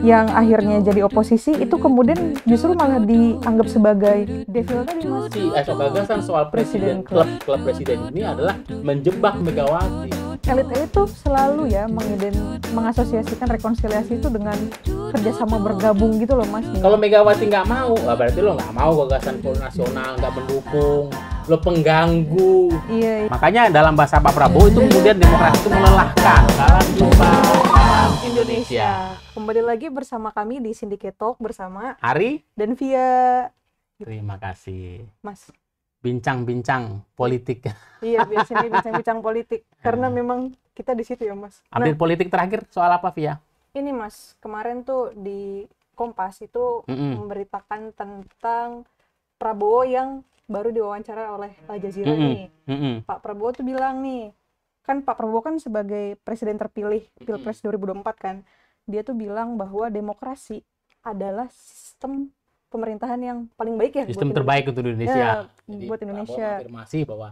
yang akhirnya jadi oposisi itu kemudian justru malah dianggap sebagai devil tadi mas. Si gagasan eh, soal presiden, klub. klub presiden ini adalah menjebak Megawati. Elit-elit tuh selalu ya mengiden mengasosiasikan rekonsiliasi itu dengan kerjasama bergabung gitu loh mas. Kalau Megawati nggak mau, ah, berarti lo nggak mau gagasan nasional nggak mendukung lo pengganggu. Iya, iya. Makanya dalam bahasa Pak Prabowo itu kemudian demokrasi itu melelahkan. Salam Wow Indonesia. Kembali lagi bersama kami di Syndicate Talk bersama Ari dan Via. Gitu. Terima kasih. Mas. Bincang-bincang politik. Iya, biasanya bincang-bincang politik karena iya. memang kita di situ ya, Mas. Nah, Update politik terakhir soal apa, Via? Ini, Mas. Kemarin tuh di Kompas itu mm -mm. memberitakan tentang Prabowo yang baru diwawancara oleh Pak Jazira mm -mm. nih. Mm -mm. Pak Prabowo tuh bilang nih kan Pak Prabowo kan sebagai presiden terpilih Pilpres 2024 kan dia tuh bilang bahwa demokrasi adalah sistem pemerintahan yang paling baik ya sistem terbaik untuk Indonesia ya, Jadi, buat Indonesia informasi bahwa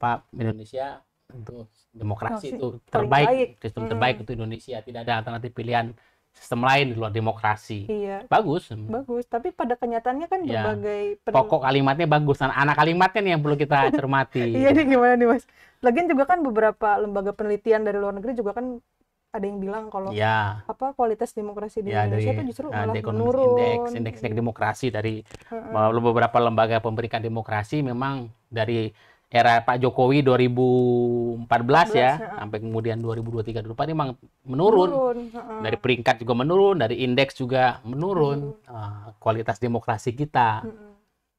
Pak Indonesia untuk demokrasi itu terbaik baik. sistem hmm. terbaik untuk Indonesia tidak ada alternatif pilihan sistem lain di luar demokrasi. Iya. Bagus. Bagus. Tapi pada kenyataannya kan ya. berbagai pen... pokok kalimatnya bagus. dan Anak kalimatnya nih yang perlu kita cermati. iya nih gimana nih mas? Lagian juga kan beberapa lembaga penelitian dari luar negeri juga kan ada yang bilang kalau ya. apa kualitas demokrasi di ya, Indonesia kan itu justru eh, malah uh, menurun. Indeks, indeks, indeks demokrasi dari uh -uh. beberapa lembaga pemberikan demokrasi memang dari era Pak Jokowi 2014 empat ya, ya sampai kemudian 2023 ini memang menurun. menurun. Uh. Dari peringkat juga menurun, dari indeks juga menurun uh. Uh, kualitas demokrasi kita. Uh.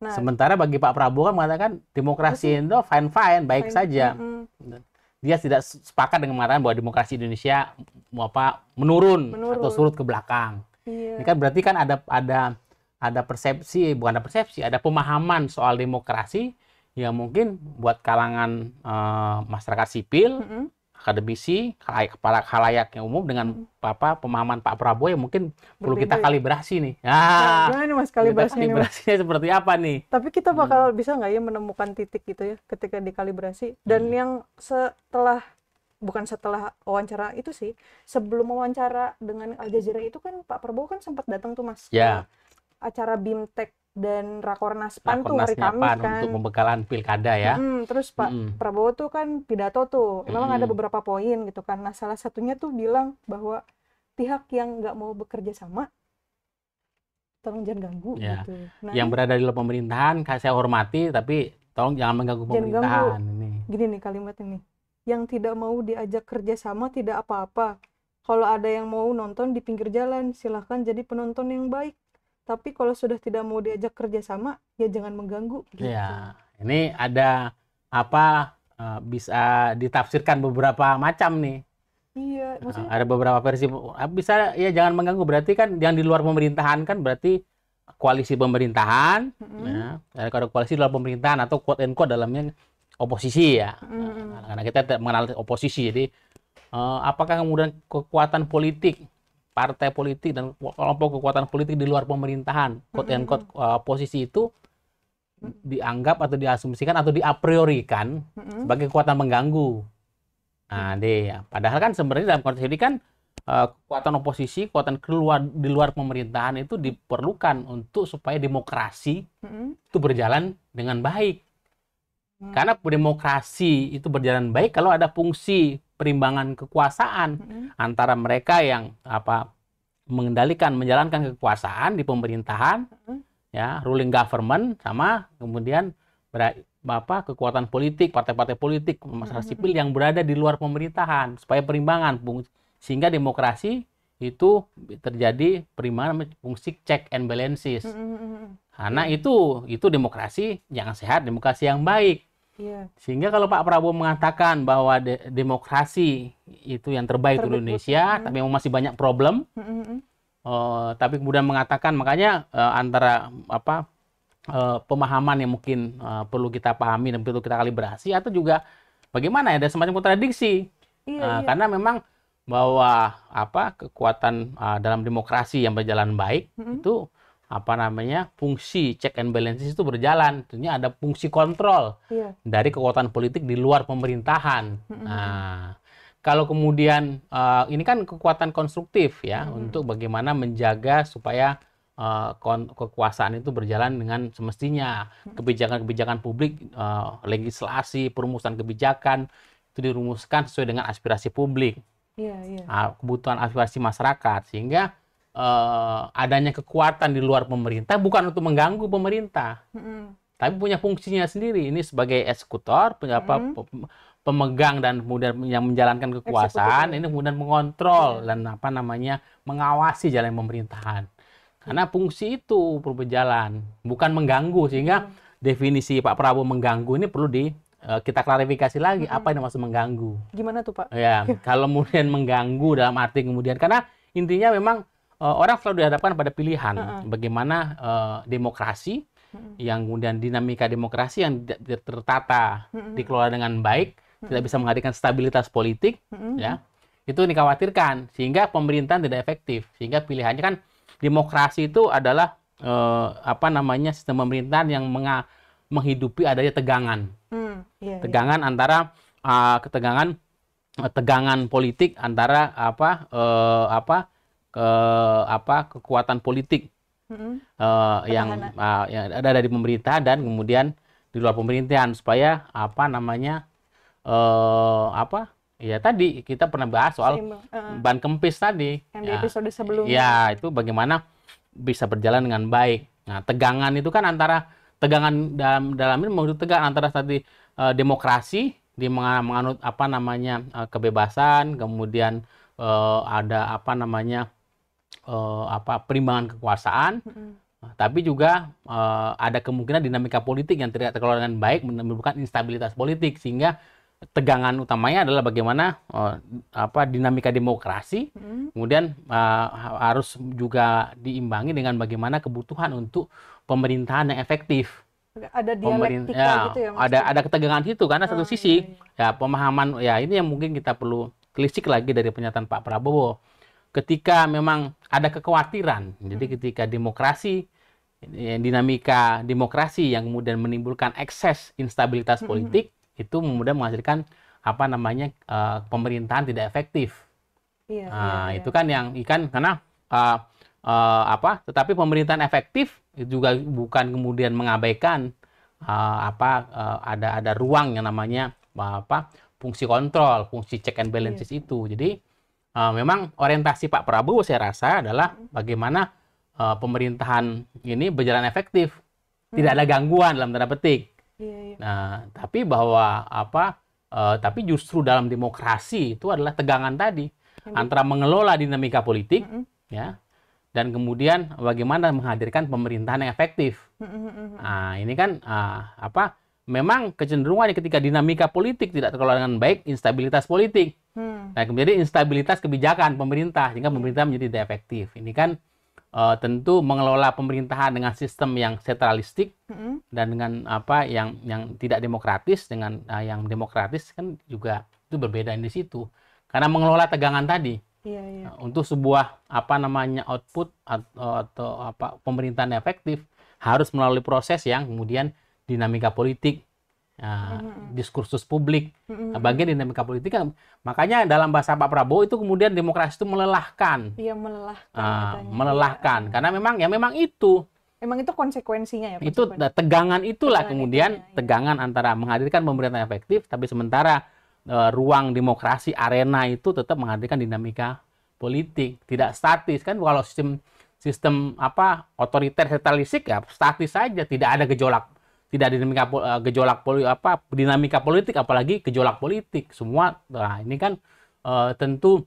Nah, Sementara bagi Pak Prabowo kan mengatakan demokrasi Indo fine-fine, baik fine. saja. Uh -uh. Dia tidak sepakat dengan mengatakan bahwa demokrasi Indonesia mau apa menurun, menurun. atau surut ke belakang. yeah. Ini kan berarti kan ada ada ada persepsi, bukan ada persepsi, ada pemahaman soal demokrasi ya mungkin buat kalangan uh, masyarakat sipil, mm -hmm. akademisi, para yang umum dengan mm -hmm. papa pemahaman Pak Prabowo ya mungkin Berbeda. perlu kita ya. kalibrasi nih. Nah, ah, nah, nih mas kalibrasi kalibrasinya mas. seperti apa nih? Tapi kita bakal hmm. bisa nggak ya menemukan titik gitu ya ketika dikalibrasi dan hmm. yang setelah bukan setelah wawancara itu sih sebelum wawancara dengan Al Jazeera itu kan Pak Prabowo kan sempat datang tuh mas. Ya. Yeah. Acara BIMTEK dan Rakornas PAN tuh hari Kamis kan untuk pembekalan pilkada ya. Hmm, terus Pak hmm. Prabowo tuh kan pidato tuh, memang hmm. ada beberapa poin gitu kan. Nah salah satunya tuh bilang bahwa pihak yang nggak mau bekerja sama tolong jangan ganggu ya. gitu. Nah, yang berada di luar pemerintahan saya hormati tapi tolong jangan mengganggu jangan pemerintahan. Ganggu. Ini. Gini nih kalimat ini. Yang tidak mau diajak kerja sama tidak apa-apa. Kalau ada yang mau nonton di pinggir jalan, silahkan jadi penonton yang baik tapi kalau sudah tidak mau diajak kerjasama ya jangan mengganggu gitu. ya ini ada apa e, bisa ditafsirkan beberapa macam nih iya maksudnya... ada beberapa versi e, bisa ya jangan mengganggu berarti kan yang di luar pemerintahan kan berarti koalisi pemerintahan mm-hmm. ya kalau koalisi luar pemerintahan atau quote and quote dalamnya oposisi ya mm-hmm. karena kita tidak mengenal oposisi jadi e, apakah kemudian kekuatan politik partai politik dan kelompok kekuatan politik di luar pemerintahan quote and quote uh, posisi itu dianggap atau diasumsikan atau diapriorikan sebagai kekuatan mengganggu. Nah, deh, ya. padahal kan sebenarnya dalam konteks ini kan uh, kekuatan oposisi, kekuatan keluar di luar pemerintahan itu diperlukan untuk supaya demokrasi itu berjalan dengan baik. Hmm. Karena demokrasi itu berjalan baik kalau ada fungsi perimbangan kekuasaan hmm. antara mereka yang apa mengendalikan menjalankan kekuasaan di pemerintahan hmm. ya ruling government sama kemudian ber, apa kekuatan politik partai-partai politik masyarakat hmm. sipil yang berada di luar pemerintahan supaya perimbangan sehingga demokrasi itu terjadi perimbangan fungsi check and balances. Hmm, hmm, Karena itu itu demokrasi yang sehat, demokrasi yang baik. Yeah. Sehingga kalau Pak Prabowo mengatakan bahwa de demokrasi itu yang terbaik, terbaik untuk Indonesia, mm -hmm. tapi memang masih banyak problem. Mm -hmm. uh, tapi kemudian mengatakan makanya uh, antara apa uh, pemahaman yang mungkin uh, perlu kita pahami dan perlu kita kalibrasi atau juga bagaimana ya ada semacam kontradiksi. Iya, uh, iya. Karena memang bahwa apa kekuatan uh, dalam demokrasi yang berjalan baik mm -hmm. itu apa namanya fungsi check and balances itu berjalan tentunya ada fungsi kontrol yeah. dari kekuatan politik di luar pemerintahan mm -hmm. nah kalau kemudian uh, ini kan kekuatan konstruktif ya mm -hmm. untuk bagaimana menjaga supaya uh, kekuasaan itu berjalan dengan semestinya kebijakan-kebijakan publik uh, legislasi perumusan kebijakan itu dirumuskan sesuai dengan aspirasi publik yeah, yeah. Uh, kebutuhan aspirasi masyarakat sehingga uh, adanya kekuatan di luar pemerintah bukan untuk mengganggu pemerintah, mm -hmm. tapi punya fungsinya sendiri. Ini sebagai eksekutor, punya mm -hmm. apa pemegang dan kemudian yang menjalankan kekuasaan, Eksekutif. ini kemudian mengontrol iya. dan apa namanya mengawasi jalan pemerintahan. Karena fungsi itu perlu berjalan, bukan mengganggu sehingga -hmm. definisi Pak Prabowo mengganggu ini perlu di eh, kita klarifikasi lagi -hmm. apa yang maksud mengganggu. Gimana tuh Pak? Ya, kalau kemudian mengganggu dalam arti kemudian karena intinya memang Eh, orang selalu dihadapkan pada pilihan uh -uh. bagaimana uh, demokrasi uh -uh. yang kemudian dinamika demokrasi yang tertata uh -uh. dikelola dengan baik uh -uh. tidak bisa menghadirkan stabilitas politik uh -uh. ya itu dikhawatirkan sehingga pemerintahan tidak efektif sehingga pilihannya kan demokrasi itu adalah uh, apa namanya sistem pemerintahan yang menga menghidupi adanya tegangan uh-uh. Hmm, yeah, iya. tegangan antara uh, ketegangan tegangan politik antara apa uh, apa ke apa kekuatan politik mm-hmm. uh, yang uh, yang ada dari pemerintah dan kemudian di luar pemerintahan supaya apa namanya uh, apa ya tadi kita pernah bahas soal eh. ban kempis tadi yang di ya. episode ya, sebelumnya ya itu bagaimana bisa berjalan dengan baik nah tegangan itu kan antara tegangan dalam dalam ini maksud tegang antara tadi uh, demokrasi di menganut apa namanya uh, kebebasan kemudian uh, ada apa namanya eh, apa perimbangan kekuasaan, mm-hmm. tapi juga eh, ada kemungkinan dinamika politik yang tidak terkelola dengan baik menimbulkan instabilitas politik sehingga tegangan utamanya adalah bagaimana uh, apa dinamika demokrasi hmm. kemudian uh, harus juga diimbangi dengan bagaimana kebutuhan untuk pemerintahan yang efektif ada dialektika Pemerint ya, gitu ya maksudnya? ada ada ketegangan itu karena satu oh, sisi iya, iya, ya pemahaman ya ini yang mungkin kita perlu klisik lagi dari pernyataan Pak Prabowo ketika memang ada kekhawatiran. Jadi hmm. ketika demokrasi ya, dinamika demokrasi yang kemudian menimbulkan ekses instabilitas hmm. politik itu kemudian menghasilkan apa namanya uh, pemerintahan tidak efektif. Iya, nah, iya, iya. itu iya. kan yang ikan karena uh, uh, apa? Tetapi pemerintahan efektif juga bukan kemudian mengabaikan uh, apa uh, ada ada ruang yang namanya apa fungsi kontrol, fungsi check and balances iya. itu. Jadi Eh, memang orientasi Pak Prabowo saya rasa adalah hmm. bagaimana uh, pemerintahan ini berjalan efektif, hmm. tidak ada gangguan dalam tanda petik. Iya, iya. Nah, tapi bahwa apa? Uh, tapi justru dalam demokrasi itu adalah tegangan tadi antara mengelola dinamika politik, hmm, ya, dan kemudian bagaimana menghadirkan pemerintahan yang efektif. Nah, ini kan uh, apa? memang kecenderungannya ketika dinamika politik tidak terkelola dengan baik, instabilitas politik. Hmm. Nah, kemudian instabilitas kebijakan pemerintah, sehingga pemerintah menjadi tidak efektif. Ini kan uh, tentu mengelola pemerintahan dengan sistem yang sentralistik hmm. dan dengan apa yang yang tidak demokratis dengan uh, yang demokratis kan juga itu berbeda di situ. Karena mengelola tegangan tadi. Iya, iya. Eh, untuk sebuah apa namanya output atau, atau apa pemerintahan efektif harus melalui proses yang kemudian dinamika politik, uh, mm-hmm. diskursus publik, mm-hmm. bagian dinamika politik. kan Makanya dalam bahasa Pak Prabowo itu kemudian demokrasi itu melelahkan. Iya melelahkan. Uh, melelahkan, karena memang ya memang itu. Memang itu konsekuensinya ya. Konsekuensi. Itu tegangan itulah tegangan kemudian ya, ya. tegangan antara menghadirkan pemerintahan efektif, tapi sementara e, ruang demokrasi arena itu tetap menghadirkan dinamika politik, tidak statis kan? Kalau sistem sistem apa otoriter setalisik ya statis saja, tidak ada gejolak tidak dinamika uh, gejolak poli, apa dinamika politik apalagi gejolak politik semua nah ini kan uh, tentu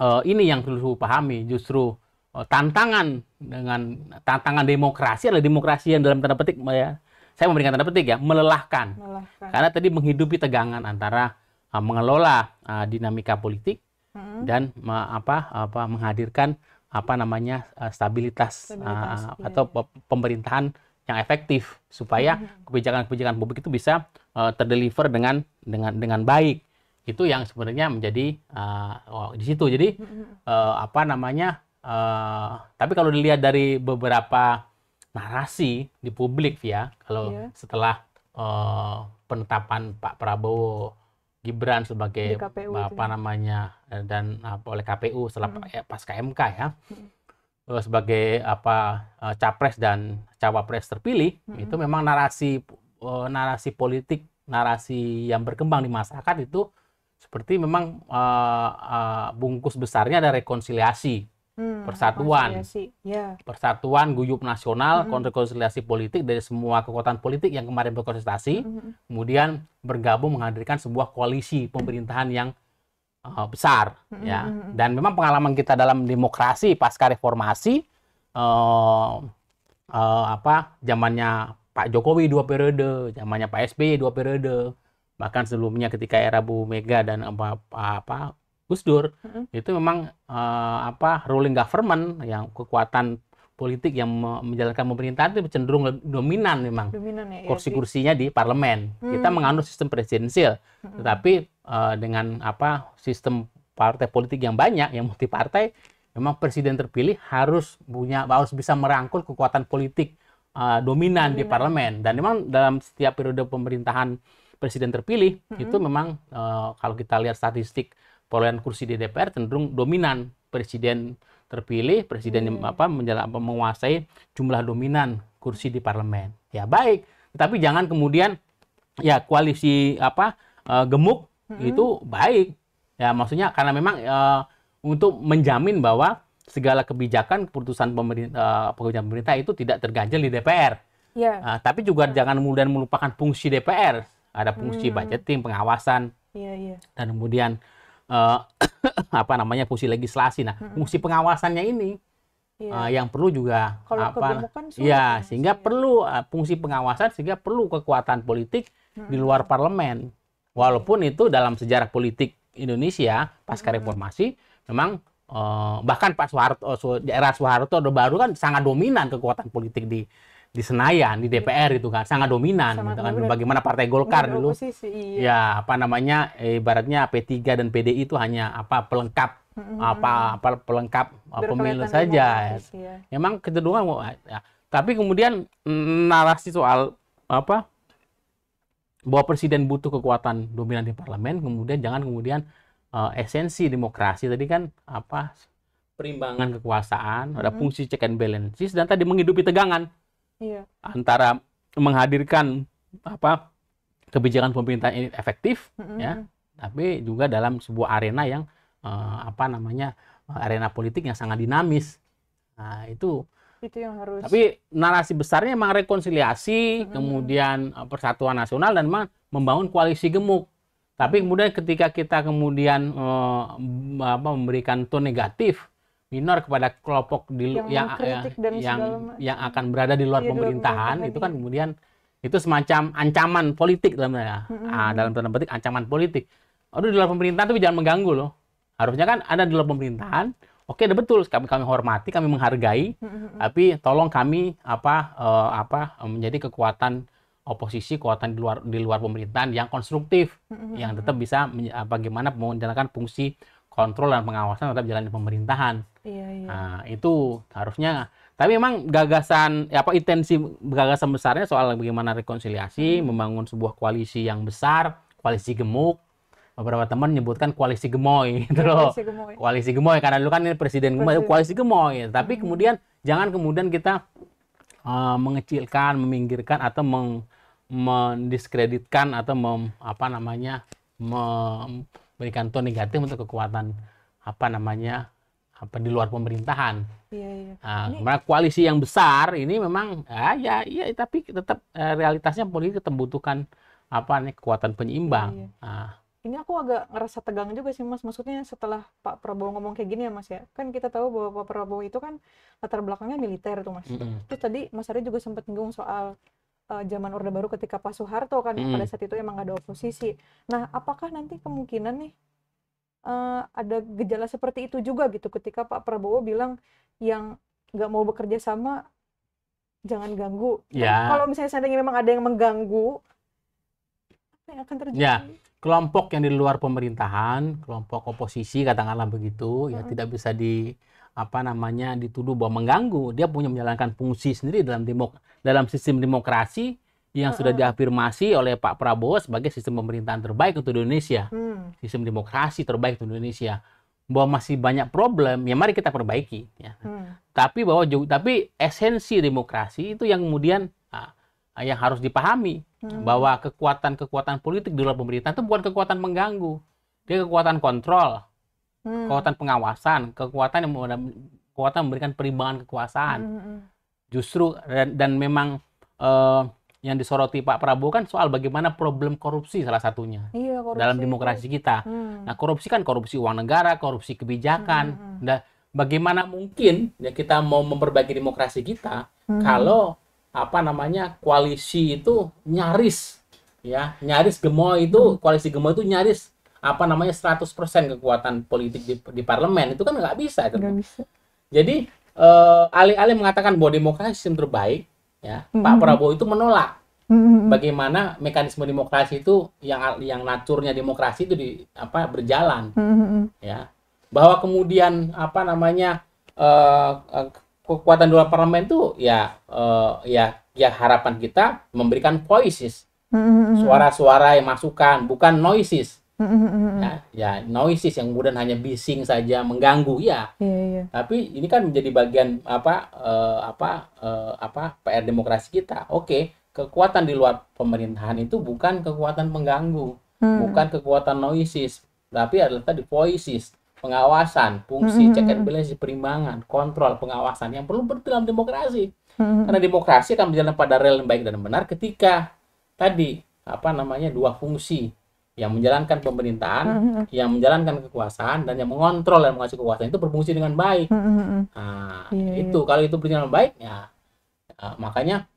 uh, ini yang perlu pahami justru uh, tantangan dengan tantangan demokrasi adalah demokrasi yang dalam tanda petik ya saya memberikan tanda petik ya melelahkan, melelahkan. karena tadi menghidupi tegangan antara uh, mengelola uh, dinamika politik mm -hmm. dan uh, apa apa menghadirkan apa namanya uh, stabilitas, stabilitas uh, iya. atau pemerintahan yang efektif supaya mm-hmm. kebijakan-kebijakan publik itu bisa uh, terdeliver dengan dengan dengan baik itu yang sebenarnya menjadi uh, oh, di situ jadi uh, apa namanya uh, tapi kalau dilihat dari beberapa narasi di publik ya kalau yeah. setelah uh, penetapan Pak Prabowo Gibran sebagai apa ya. namanya dan uh, oleh KPU setelah mm -hmm. pasca MK ya mm Eh, sebagai apa eh, capres dan cawapres terpilih -hmm. itu memang narasi eh, narasi politik narasi yang berkembang di masyarakat itu seperti memang uh, uh, bungkus besarnya ada rekonsiliasi hmm, persatuan rekonsiliasi. Yeah. persatuan guyup nasional hmm. rekonsiliasi politik dari semua kekuatan politik yang kemarin berkontestasi hmm. kemudian bergabung menghadirkan sebuah koalisi pemerintahan yang uh, besar mm -hmm. ya dan memang pengalaman kita dalam demokrasi pasca reformasi uh, uh, apa zamannya Pak Jokowi dua periode zamannya Pak SBY dua periode bahkan sebelumnya ketika era Bu Mega dan apa apa Gus Dur mm -hmm. itu memang uh, apa ruling government yang kekuatan politik yang menjalankan pemerintahan itu cenderung dominan memang dominan ya, iya kursi-kursinya di parlemen. Hmm. Kita menganut sistem presidensial, hmm. tetapi uh, dengan apa sistem partai politik yang banyak yang multi partai, memang presiden terpilih harus punya harus bisa merangkul kekuatan politik uh, eh, dominan, dominan di parlemen. Dan memang dalam setiap periode pemerintahan presiden terpilih hmm. itu memang uh, kalau kita lihat statistik perolehan kursi di DPR cenderung dominan presiden terpilih presiden hmm. apa menguasai jumlah dominan kursi di parlemen. Ya baik, tapi jangan kemudian ya koalisi apa eh, gemuk hmm. itu baik. Ya maksudnya karena memang uh, untuk menjamin bahwa segala kebijakan keputusan pemerintah, eh, uh, pemerintah itu tidak terganjal di DPR. Yeah. Ya. Uh, tapi juga ya. jangan kemudian melupakan fungsi DPR. Ada fungsi hmm. budgeting, pengawasan, yeah, yeah. dan kemudian apa namanya fungsi legislasi. Nah, hmm. fungsi pengawasannya ini ya. uh, yang perlu juga Kalau apa? Ya, sehingga ya. perlu uh, fungsi pengawasan sehingga perlu kekuatan politik hmm. di luar parlemen. Walaupun itu dalam sejarah politik Indonesia pasca hmm. reformasi memang uh, bahkan Pak Soeharto di era Soeharto baru kan sangat dominan kekuatan politik di di Senayan di DPR gitu iya. kan sangat dominan sangat gitu kan dominan. bagaimana Partai Golkar dulu posisi, iya. ya apa namanya ibaratnya P3 dan PDI itu hanya apa pelengkap mm-hmm. apa apa pelengkap pemilu saja iya. Memang ya. kedua ya. tapi kemudian mm, narasi soal apa bahwa presiden butuh kekuatan dominan di parlemen kemudian jangan kemudian uh, esensi demokrasi tadi kan apa perimbangan kekuasaan mm -hmm. ada fungsi check and balances dan tadi menghidupi tegangan iya. antara menghadirkan apa kebijakan pemerintah ini efektif mm -hmm. ya tapi juga dalam sebuah arena yang uh, apa namanya arena politik yang sangat dinamis nah itu itu yang harus tapi narasi besarnya memang rekonsiliasi mm -hmm. kemudian eh, persatuan nasional dan memang membangun koalisi gemuk tapi kemudian ketika kita kemudian uh, apa, memberikan tone negatif minor kepada kelompok di yang yang yang, eh, dan yang, yang akan berada di luar iya, pemerintahan itu kan iya. kemudian itu semacam ancaman politik dalam ya. Mm-hmm. Ah, dalam tanda petik ancaman politik. Aduh di luar pemerintahan itu jangan mengganggu loh. Harusnya kan ada di luar pemerintahan. Oke, ada betul. Kami kami hormati, kami menghargai. Mm-hmm. Tapi tolong kami apa uh, apa menjadi kekuatan oposisi, kekuatan di luar di luar pemerintahan yang konstruktif, mm-hmm. yang tetap bisa apa gimana menjalankan fungsi kontrol dan pengawasan terhadap jalannya pemerintahan. Iya, iya. Nah, itu harusnya. Tapi memang gagasan, ya apa intensi gagasan besarnya soal bagaimana rekonsiliasi, hmm. membangun sebuah koalisi yang besar, koalisi gemuk. Beberapa teman menyebutkan koalisi gemoy, gitu loh. Koalisi gemoy. Koalisi gemoy karena dulu kan ini presiden, gemoy, koalisi gemoy. Tapi hmm. kemudian jangan kemudian kita uh, mengecilkan, meminggirkan atau meng mendiskreditkan atau mem, apa namanya? Mem, berikan tone negatif untuk kekuatan apa namanya apa di luar pemerintahan. Iya, iya. Nah, ini... Karena koalisi yang besar ini memang ah, ya iya tapi tetap eh, realitasnya politik tetap membutuhkan apa nih kekuatan penyeimbang. Iya, iya. Nah. Ini aku agak ngerasa tegang juga sih Mas. Maksudnya setelah Pak Prabowo ngomong kayak gini ya Mas ya. Kan kita tahu bahwa Pak Prabowo itu kan latar belakangnya militer tuh Mas. Mm -hmm. Terus tadi Mas Ari juga sempat nyinggung soal uh, zaman Orde Baru ketika Pak Soeharto kan hmm. pada saat itu emang ada oposisi. Nah, apakah nanti kemungkinan nih uh, ada gejala seperti itu juga gitu ketika Pak Prabowo bilang yang nggak mau bekerja sama jangan ganggu. Kan ya. Kalau misalnya seandainya memang ada yang mengganggu apa yang akan terjadi? Ya. Kelompok yang di luar pemerintahan, kelompok oposisi katakanlah begitu, ya hmm. ya tidak bisa di apa namanya dituduh bahwa mengganggu, dia punya menjalankan fungsi sendiri dalam demok dalam sistem demokrasi yang uh-uh. sudah diafirmasi oleh Pak Prabowo sebagai sistem pemerintahan terbaik untuk Indonesia, hmm. sistem demokrasi terbaik untuk Indonesia. Bahwa masih banyak problem, ya mari kita perbaiki. Ya. Hmm. Tapi bahwa tapi esensi demokrasi itu yang kemudian ah, yang harus dipahami hmm. bahwa kekuatan-kekuatan politik di luar pemerintahan itu bukan kekuatan mengganggu, dia kekuatan kontrol hmm. kekuatan pengawasan, kekuatan yang kekuatan memberikan perimbangan kekuasaan. Hmm. hmm, hmm. Justru dan, dan memang uh, yang disoroti Pak Prabowo kan soal bagaimana problem korupsi salah satunya iya, korupsi dalam demokrasi kita. Hmm. Nah korupsi kan korupsi uang negara, korupsi kebijakan. Hmm, hmm. Nah bagaimana mungkin ya kita mau memperbaiki demokrasi kita hmm. kalau apa namanya koalisi itu nyaris ya nyaris gemoy itu koalisi gemoy itu nyaris apa namanya 100% kekuatan politik di, di parlemen itu kan nggak bisa itu. Gak bisa. Jadi uh, alih-alih mengatakan bahwa demokrasi sistem terbaik, ya mm-hmm. Pak Prabowo itu menolak mm-hmm. bagaimana mekanisme demokrasi itu yang yang naturnya demokrasi itu di apa berjalan, mm-hmm. ya bahwa kemudian apa namanya uh, kekuatan dua parlemen itu ya uh, ya ya harapan kita memberikan voices, mm-hmm. suara-suara yang masukan bukan noises ya, ya noises yang kemudian hanya bising saja mengganggu ya. yeah, yeah. Tapi ini kan menjadi bagian apa uh, apa uh, apa PR demokrasi kita. Oke, kekuatan di luar pemerintahan itu bukan kekuatan pengganggu, hmm. bukan kekuatan noises, tapi adalah tadi voices, pengawasan, fungsi, hmm. check and balance, perimbangan, kontrol, pengawasan yang perlu dalam demokrasi. Hmm. Karena demokrasi akan berjalan pada rel yang baik dan benar ketika tadi apa namanya dua fungsi yang menjalankan pemerintahan, mm -hmm. yang menjalankan kekuasaan dan yang mengontrol dan mengasih kekuasaan itu berfungsi dengan baik. Mm -hmm. Nah, yeah, iya. itu yeah. kalau itu berjalan baik ya uh, makanya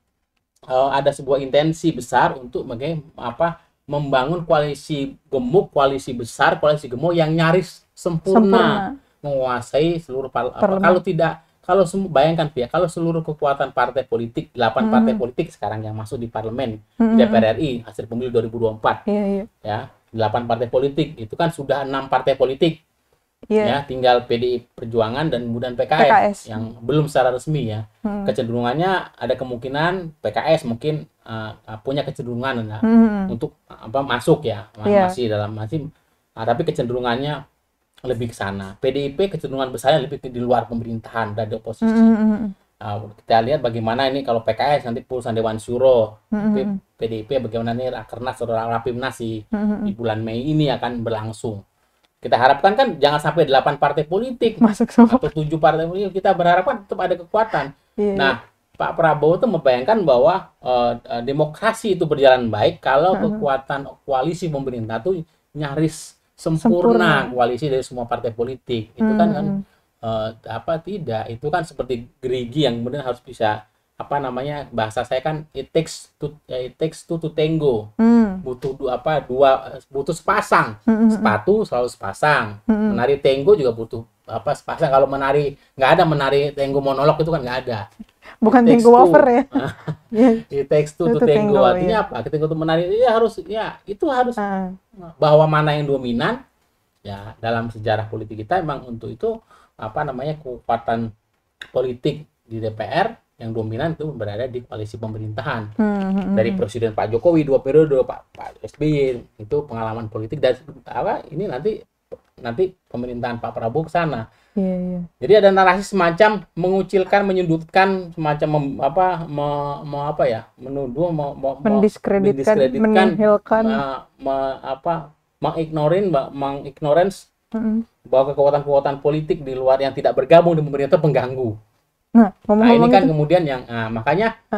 uh, ada sebuah intensi besar untuk bagaimana apa membangun koalisi gemuk, koalisi besar, koalisi gemuk yang nyaris sempurna, sempurna. menguasai seluruh apa, kalau tidak kalau bayangkan ya kalau seluruh kekuatan partai politik 8 hmm. partai politik sekarang yang masuk di parlemen hmm. DPR RI hasil pemilu 2024 yeah, yeah. ya 8 partai politik itu kan sudah enam partai politik yeah. ya tinggal PDI Perjuangan dan kemudian PKS, PKS yang belum secara resmi ya hmm. kecenderungannya ada kemungkinan PKS mungkin uh, punya kecenderungan ya, hmm. untuk apa masuk ya yeah. masih dalam masih uh, tapi kecenderungannya lebih ke sana PDIP kecenderungan besarnya lebih di luar pemerintahan dari oposisi hmm. hmm Uh, kita lihat bagaimana ini kalau PKS nanti pulsa Dewan Suro, mm-hmm. PDIP bagaimana ini karena atau Rapimnas di, mm-hmm. di bulan Mei ini akan berlangsung. Kita harapkan kan jangan sampai 8 partai politik Masuk semua. atau 7 partai politik, kita berharapkan tetap ada kekuatan. Yeah. Nah, Pak Prabowo itu membayangkan bahwa uh, demokrasi itu berjalan baik kalau mm-hmm. kekuatan koalisi pemerintah tuh nyaris sempurna, sempurna koalisi dari semua partai politik. Itu mm-hmm. kan, kan uh, apa tidak itu kan seperti gerigi yang kemudian harus bisa apa namanya bahasa saya kan it takes to eh, it takes two to tango hmm. butuh dua apa dua butuh sepasang hmm. hmm, hmm. sepatu selalu sepasang hmm, hmm. menari tango juga butuh apa sepasang kalau menari nggak ada menari tango monolog itu kan nggak ada bukan tango wafer ya iya. it takes two to tango artinya yeah. apa ketika itu menari ya harus ya itu harus uh. bahwa mana yang dominan ya dalam sejarah politik kita emang untuk itu apa namanya kekuatan politik di DPR yang dominan itu berada di koalisi pemerintahan hmm, hmm, hmm, hmm, dari presiden Pak Jokowi dua periode Pak Pak SBY itu pengalaman politik dan apa ini nanti nanti pemerintahan Pak Prabowo ke sana. Yeah, yeah. Jadi ada narasi semacam mengucilkan, menyudutkan, semacam mem, apa mau apa ya, menuduh, mau me, me, mendiskreditkan, mendiskreditkan menihilkan, me, me, apa, mengignorin, mengignorance -hmm. Bahwa kekuatan-kekuatan politik di luar yang tidak bergabung di pemerintah pengganggu. Nah, nah ini kan itu. kemudian yang nah, makanya ah, ah.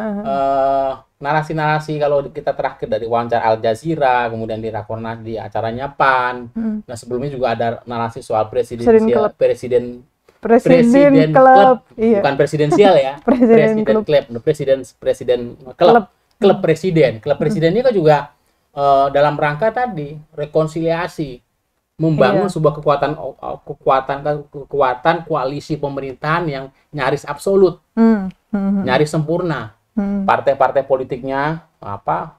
Eh, narasi-narasi uh, narasi -narasi kalau kita terakhir dari wawancara Al Jazeera, kemudian di rakornas di acaranya PAN. Hmm. Nah sebelumnya juga ada narasi soal presidensial, presiden presiden klub, Iya. bukan presidensial ya, presiden, klub, presiden presiden klub, klub, iya. ya. presiden, klub nah, presidennya kan juga uh, dalam rangka tadi rekonsiliasi membangun iya. sebuah kekuatan oh, oh, kekuatan kekuatan koalisi pemerintahan yang nyaris absolut, mm Hmm. nyaris sempurna. Hmm. Partai-partai politiknya apa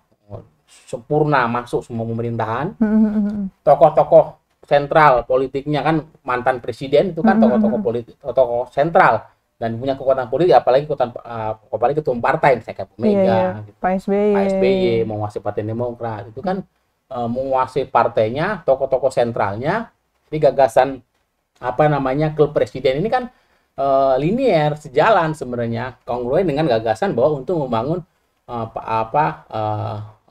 sempurna masuk semua pemerintahan. Hmm, tokoh-tokoh sentral politiknya kan mantan presiden itu kan tokoh-tokoh politik tokoh sentral dan punya kekuatan politik apalagi kekuatan uh, apalagi ketua partai misalnya kayak iya, iya. Mega, yeah, gitu. yeah. Pak SBY, Pak SBY mau masih Partai Demokrat itu kan Eh, menguasai partainya, tokoh-tokoh sentralnya. Ini gagasan apa namanya ke presiden ini kan e, linier, sejalan sebenarnya, kongruen dengan gagasan bahwa untuk membangun eh, apa apa e,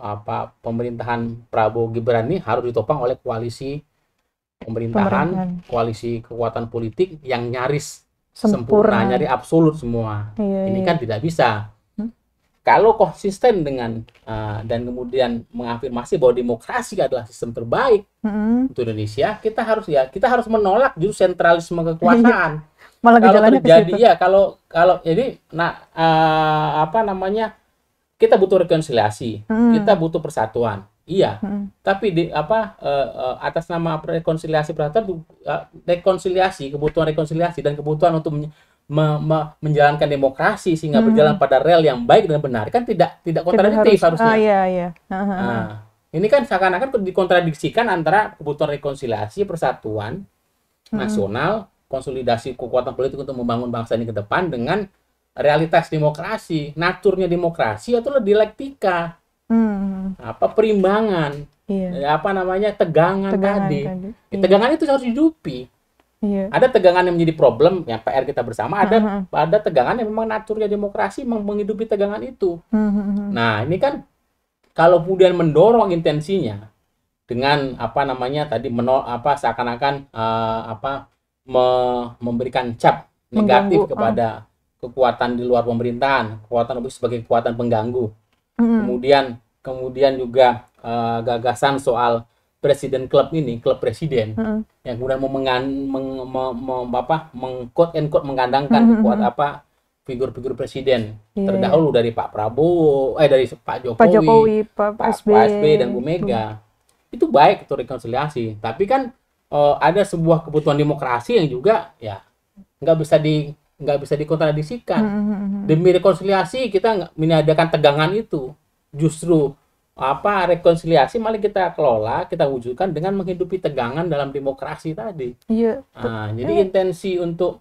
apa pemerintahan Prabowo Gibran ini harus ditopang oleh koalisi pemerintahan, pemerintahan. koalisi kekuatan politik yang nyaris sempurna, sempurna nyari absolut semua. Iya, ini iya. kan tidak bisa kalau konsisten dengan uh, dan kemudian mengafirmasi bahwa demokrasi adalah sistem terbaik mm-hmm. untuk Indonesia, kita harus ya kita harus menolak justru sentralisme kekuasaan. Malah kalau terjadi ya kalau kalau jadi nah uh, apa namanya kita butuh rekonsiliasi, mm. kita butuh persatuan. Iya, hmm. tapi di apa uh, uh, atas nama rekonsiliasi persatuan uh, rekonsiliasi kebutuhan rekonsiliasi dan kebutuhan untuk me, me, menjalankan demokrasi sehingga hmm. berjalan pada rel yang baik dan benar kan tidak tidak kontradiktif harus, harusnya. Ah, iya, iya. Uh-huh. Nah, ini kan seakan-akan dikontradiksikan antara kebutuhan rekonsiliasi persatuan hmm. nasional konsolidasi kekuatan politik untuk membangun bangsa ini ke depan dengan realitas demokrasi, naturnya demokrasi atau dialektika. Hmm. Apa perimbangan? Iya. Apa namanya? tegangan, tegangan tadi. tadi. Ya, tegangan iya. itu harus dihidupi. Yeah. Ada tegangan yang menjadi problem yang PR kita bersama, ada uh-huh. ada tegangan yang memang naturnya demokrasi memang menghidupi tegangan itu. Uh-huh. Nah, ini kan kalau kemudian mendorong intensinya dengan apa namanya tadi menol apa seakan-akan uh, apa me, memberikan cap negatif Mengganggu, kepada uh. kekuatan di luar pemerintahan, kekuatan oposisi sebagai kekuatan pengganggu. Uh-huh. Kemudian kemudian juga uh, gagasan soal presiden klub ini, klub presiden mm-hmm. yang kemudian mau mengan meng, mau, mau apa mengkot and quote mengandangkan mm-hmm. kuat apa figur-figur presiden yeah. terdahulu iya. dari Pak Prabowo, eh dari Pak Jokowi, Pak, Jokowi, Pak, Pak SB. Pak SB dan Bu Mega. Mm. Itu baik itu rekonsiliasi, tapi kan uh, ada sebuah kebutuhan demokrasi yang juga ya nggak bisa di nggak bisa dikontradisikan. Mm-hmm. Demi rekonsiliasi kita nggak mengadakan tegangan itu. Justru apa rekonsiliasi malah kita kelola kita wujudkan dengan menghidupi tegangan dalam demokrasi tadi iya nah, jadi iya. intensi untuk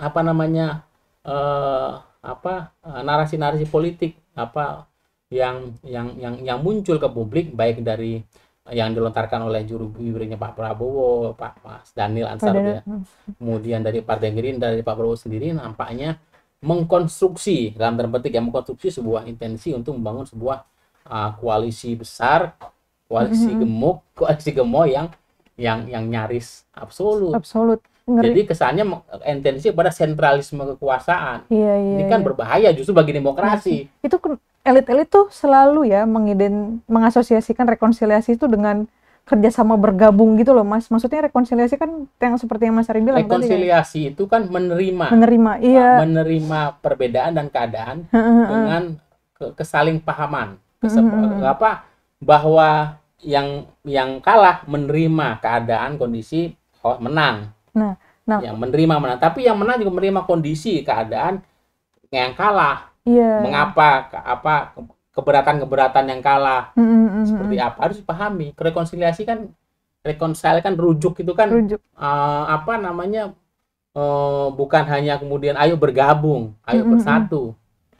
apa namanya eh, apa eh, narasi-narasi politik apa yang yang yang yang muncul ke publik baik dari yang dilontarkan oleh juru bimbingnya Pak Prabowo, Pak Mas Daniel Ansar, ya. kemudian dari Partai Gerindra, dari Pak Prabowo sendiri nampaknya mengkonstruksi dalam terbentuk yang mengkonstruksi sebuah intensi untuk membangun sebuah uh, koalisi besar, koalisi mm -hmm. gemuk, koalisi gemoy yang yang yang nyaris absolut. Absolut. Ngeri. Jadi kesannya intensi eh, pada sentralisme kekuasaan. Iya, iya, Ini iya. kan iya. berbahaya justru bagi demokrasi. Nah, itu elit-elit tuh selalu ya mengiden mengasosiasikan rekonsiliasi itu dengan kerjasama bergabung gitu loh mas maksudnya rekonsiliasi kan yang seperti yang mas Ari bilang ya. rekonsiliasi tadi, itu kan menerima menerima iya menerima perbedaan dan keadaan dengan kesaling pahaman mm -hmm. apa bahwa yang yang kalah menerima keadaan kondisi oh, menang. Nah, nah, yang menerima menang, tapi yang menang juga menerima kondisi keadaan yang kalah. Yeah. Mengapa apa keberatan-keberatan yang kalah mm -hmm. seperti apa harus dipahami. Rekonsiliasi kan rekonsiliasi kan rujuk itu kan rujuk. Uh, apa namanya uh, bukan hanya kemudian ayo bergabung, ayo mm -hmm. bersatu,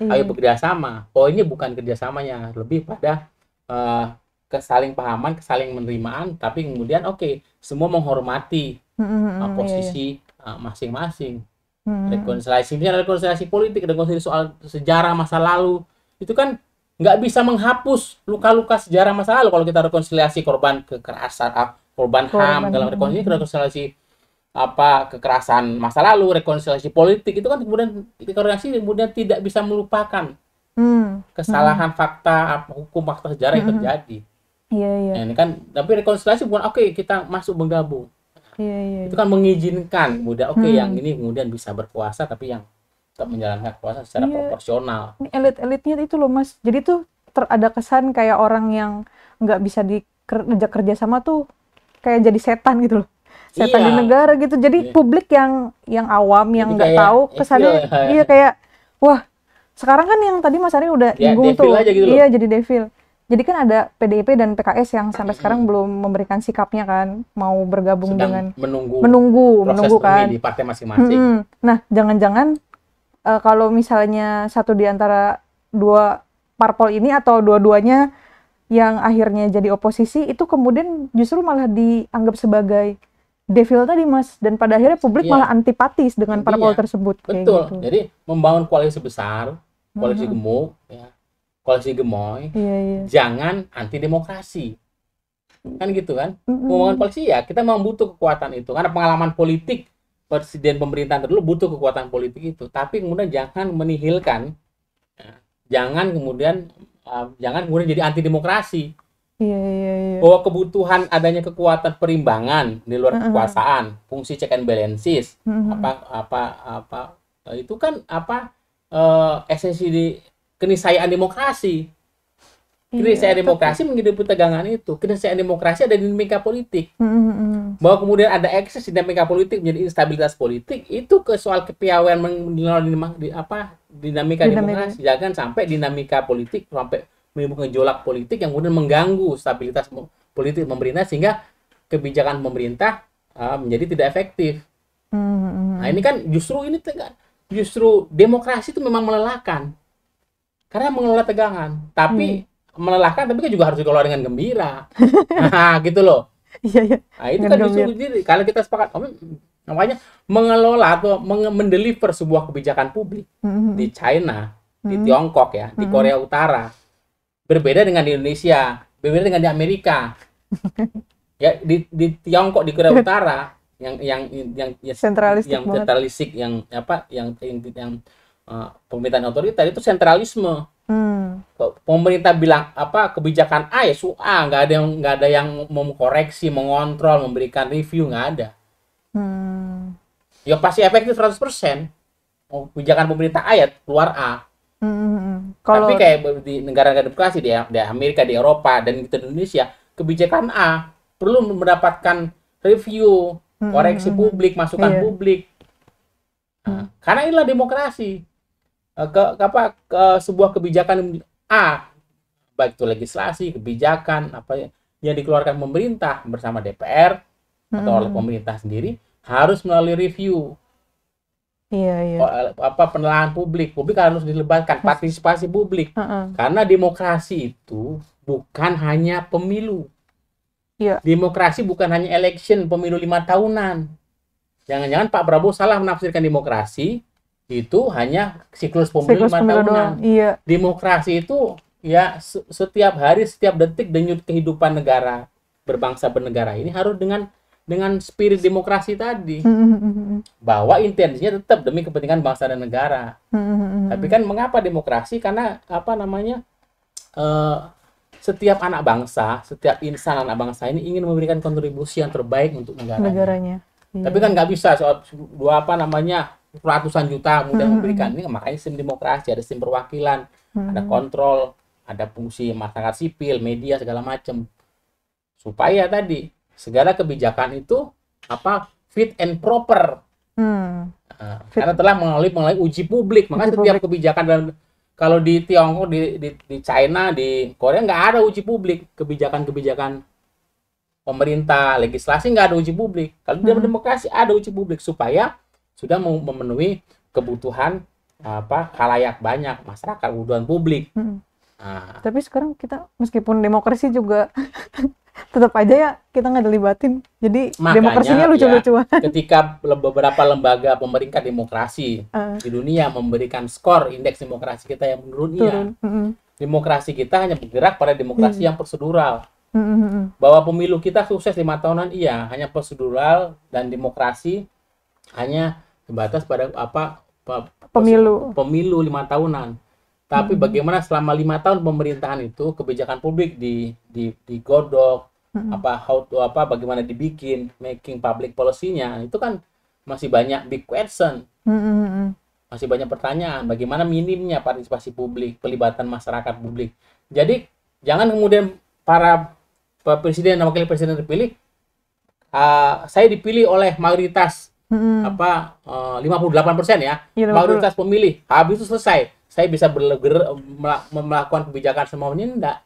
hmm. ayo bekerja sama poinnya bukan kerjasamanya lebih pada uh, eh, kesaling pahaman kesaling menerimaan. tapi kemudian oke okay, semua menghormati hmm, uh, posisi iya, uh, masing-masing hmm, hmm. rekonsiliasi misalnya rekonsiliasi politik rekonsiliasi soal sejarah masa lalu itu kan nggak bisa menghapus luka-luka sejarah masa lalu kalau kita rekonsiliasi korban kekerasan korban, korban ham dalam rekonsiliasi rekonsiliasi apa kekerasan masa lalu, rekonsiliasi politik itu kan kemudian rekonsiliasi kemudian tidak bisa melupakan hmm. kesalahan hmm. fakta hukum fakta sejarah hmm. yang terjadi. Iya iya. Nah, ini kan tapi rekonsiliasi bukan oke okay, kita masuk menggabung. Iya iya. iya. Itu kan mengizinkan kemudian oke okay, hmm. yang ini kemudian bisa berkuasa tapi yang tetap menjalankan kuasa secara yeah. proporsional. elit-elitnya itu loh mas. Jadi tuh ter ada kesan kayak orang yang nggak bisa dikerja kerja sama tuh kayak jadi setan gitu loh setan iya. di negara gitu. Jadi iya. publik yang yang awam yang nggak tahu iya, kesannya iya. iya kayak wah sekarang kan yang tadi Mas Ari udah ya, tuh. Aja gitu iya jadi devil. Jadi kan ada PDIP dan PKS yang sampai sekarang belum memberikan sikapnya kan, mau bergabung Sedang dengan menunggu menunggu menunggu kan di partai masing-masing. Hmm, nah, jangan-jangan uh, kalau misalnya satu di antara dua parpol ini atau dua-duanya yang akhirnya jadi oposisi itu kemudian justru malah dianggap sebagai devil tadi mas dan pada akhirnya publik yeah. malah antipatis dengan parpol iya. tersebut betul gitu. jadi membangun koalisi besar koalisi hmm. gemuk ya koalisi gemoy yeah, yeah. jangan anti demokrasi kan gitu kan mm-hmm. membangun koalisi ya kita memang butuh kekuatan itu karena pengalaman politik presiden pemerintahan terlalu butuh kekuatan politik itu tapi kemudian jangan menihilkan ya. jangan kemudian uh, jangan kemudian jadi anti demokrasi Iya, iya, iya, iya, Bahwa kebutuhan adanya kekuatan perimbangan di luar uh -huh. kekuasaan, fungsi check and balances, uh -huh. apa apa apa itu kan apa uh, esensi di keniscayaan demokrasi. Kenisayaan iya, demokrasi menjadi tegangan itu. Kenisayaan demokrasi ada dinamika politik. Mm-hmm. Bahwa kemudian ada ekses dinamika politik menjadi instabilitas politik itu ke soal kepiawaian di, apa dinamika, dinamika demokrasi. Jangan sampai dinamika politik sampai menimbulkan gejolak politik yang kemudian mengganggu stabilitas politik pemerintah sehingga kebijakan pemerintah uh, menjadi tidak efektif. Hmm, hmm, nah hmm. ini kan justru ini tegak, justru demokrasi itu memang melelahkan karena mengelola tegangan, tapi mm. melelahkan tapi kan juga harus dikelola dengan gembira, nah, gitu loh. Iya iya. Nah itu kan justru jadi kalau kita sepakat, oh, namanya mengelola atau mendeliver sebuah kebijakan publik mm-hmm. di China, mm-hmm. di Tiongkok ya, mm-hmm. di Korea Utara Berbeda dengan di Indonesia, berbeda dengan di Amerika. ya di, di Tiongkok di Korea Utara yang yang yang, yang sentralistik yang yang apa yang yang, yang uh, pemerintahan otoriter itu sentralisme. Hmm. Pemerintah bilang apa kebijakan A ya A nggak ada yang nggak ada yang mengkoreksi, mengontrol, memberikan review nggak ada. Hmm. Ya pasti efektif 100%. Kebijakan pemerintah A ya keluar A Hmm, kalau... Tapi kayak di negara-negara demokrasi di, Amerika, di Eropa, dan di Indonesia, kebijakan A perlu mendapatkan review, hmm, koreksi publik, masukan yeah. publik. Nah, hmm. Karena inilah demokrasi. Eh, ke, ke apa ke sebuah kebijakan A baik itu legislasi, kebijakan apa yang, yang dikeluarkan pemerintah bersama DPR hmm. atau oleh mm-hmm. pemerintah sendiri harus melalui review Iya, iya. Eh, apa penelaan publik, publik harus dilebatkan partisipasi publik. Uh-uh. Karena demokrasi itu bukan hanya pemilu. Iya. Demokrasi bukan hanya election, pemilu lima tahunan. Jangan-jangan Pak Prabowo salah menafsirkan demokrasi itu hanya siklus pemilu siklus lima pemilu tahunan. Iya. Demokrasi itu ya setiap hari, setiap detik denyut kehidupan negara berbangsa bernegara ini harus dengan dengan spirit demokrasi tadi hmm, hmm, hmm, bahwa intensinya tetap demi kepentingan bangsa dan negara tapi kan mengapa demokrasi karena apa namanya uh, setiap anak bangsa setiap insan anak bangsa ini ingin memberikan kontribusi yang terbaik untuk negaranya, negaranya. Iya. tapi kan nggak bisa soal dua apa namanya ratusan juta mudah memberikan ini makanya sistem demokrasi ada sistem perwakilan ada kontrol ada fungsi masyarakat sipil media segala macam supaya tadi segala kebijakan itu apa fit and proper hmm. Nah, karena telah melalui melalui uji publik maka uji setiap publik. kebijakan dan kalau di Tiongkok di, di di China di Korea nggak ada uji publik kebijakan-kebijakan pemerintah legislasi nggak ada uji publik kalau di hmm. demokrasi ada uji publik supaya sudah memenuhi kebutuhan apa kelayak banyak masyarakat kebutuhan publik hmm. Nah. Tapi sekarang kita meskipun demokrasi juga tetap aja ya kita nggak dilibatin. Jadi Makanya, demokrasinya ya, lucu-lucuan. Ya, ketika beberapa lembaga pemeringkat demokrasi uh. di dunia memberikan skor indeks demokrasi kita yang menurun, iya. Turun. ya, demokrasi kita hanya bergerak pada demokrasi hmm. yang prosedural. -hmm. Bahwa pemilu kita sukses lima tahunan, iya, hanya prosedural dan demokrasi hanya terbatas pada apa pemilu pemilu lima tahunan. Tapi bagaimana selama lima tahun pemerintahan itu kebijakan publik di di digodok, hmm. apa how to apa bagaimana dibikin making public policy-nya itu kan masih banyak big question hmm. masih banyak pertanyaan bagaimana minimnya partisipasi publik pelibatan masyarakat publik jadi jangan kemudian para presiden dan wakil presiden terpilih uh, saya dipilih oleh mayoritas hmm. apa eh, uh, 58 persen ya, iya, mayoritas pemilih habis itu selesai saya bisa berleger melakukan kebijakan semuanya enggak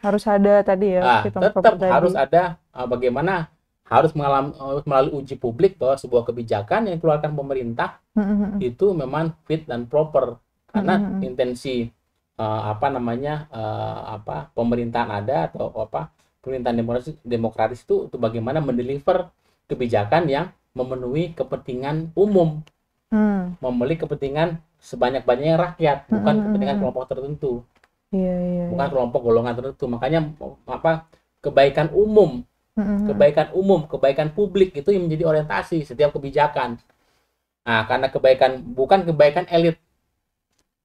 harus ada tadi ya nah, tetap tadi. harus ada ah, bagaimana harus mengalami eh, melalui uji publik bahwa sebuah kebijakan yang dikeluarkan pemerintah mm-hmm. itu memang fit dan proper karena mm-hmm. intensi uh, apa namanya uh, apa pemerintahan ada atau apa pemerintahan demokratis demokratis itu untuk bagaimana mendeliver kebijakan yang memenuhi kepentingan umum mm. memiliki kepentingan sebanyak banyaknya rakyat bukan mm-hmm. kepentingan kelompok tertentu Iya, iya, iya, bukan kelompok golongan tertentu makanya apa kebaikan umum mm-hmm. kebaikan umum kebaikan publik itu yang menjadi orientasi setiap kebijakan nah karena kebaikan bukan kebaikan elit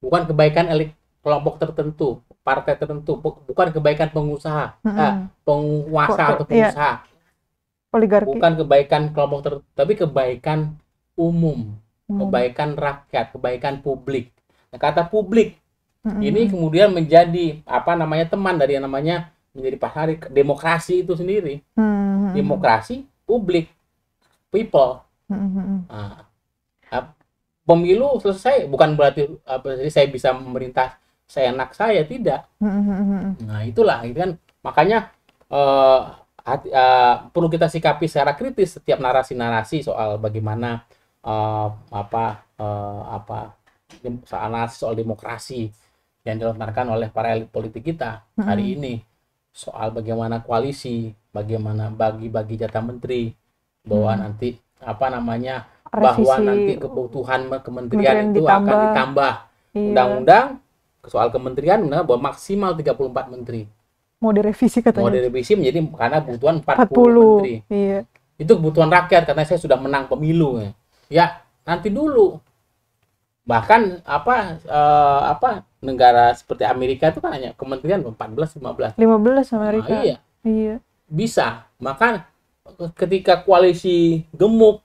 bukan kebaikan elit kelompok tertentu partai tertentu bukan kebaikan pengusaha mm-hmm. eh, penguasa Kok, atau iya. pengusaha iya. oligarki bukan kebaikan kelompok tertentu tapi kebaikan umum mm. kebaikan rakyat kebaikan publik nah, kata publik ini kemudian menjadi apa namanya teman dari yang namanya menjadi pasari demokrasi itu sendiri. hmm Demokrasi publik people. hmm Nah, pemilu selesai bukan berarti apa jadi saya bisa memerintah saya enak saya tidak. hmm Nah, itulah itu kan makanya uh, uh, perlu kita sikapi secara kritis setiap narasi-narasi soal bagaimana uh, apa uh, apa soal narasi soal demokrasi yang dilontarkan oleh para elit politik kita hmm. hari ini soal bagaimana koalisi, bagaimana bagi-bagi jatah menteri, bahwa hmm. nanti apa namanya Resisi, bahwa nanti kebutuhan kementerian, itu ditambah. akan ditambah iya. undang-undang soal kementerian nah bahwa maksimal 34 menteri. Mau direvisi katanya. Mau direvisi menjadi karena kebutuhan 40, 40 menteri. Iya. Itu kebutuhan rakyat karena saya sudah menang pemilu ya. nanti dulu. Bahkan apa uh, apa negara seperti Amerika itu kan hanya kementerian 14 15 15 Amerika. Nah, iya. Iya. Bisa. Maka ketika koalisi gemuk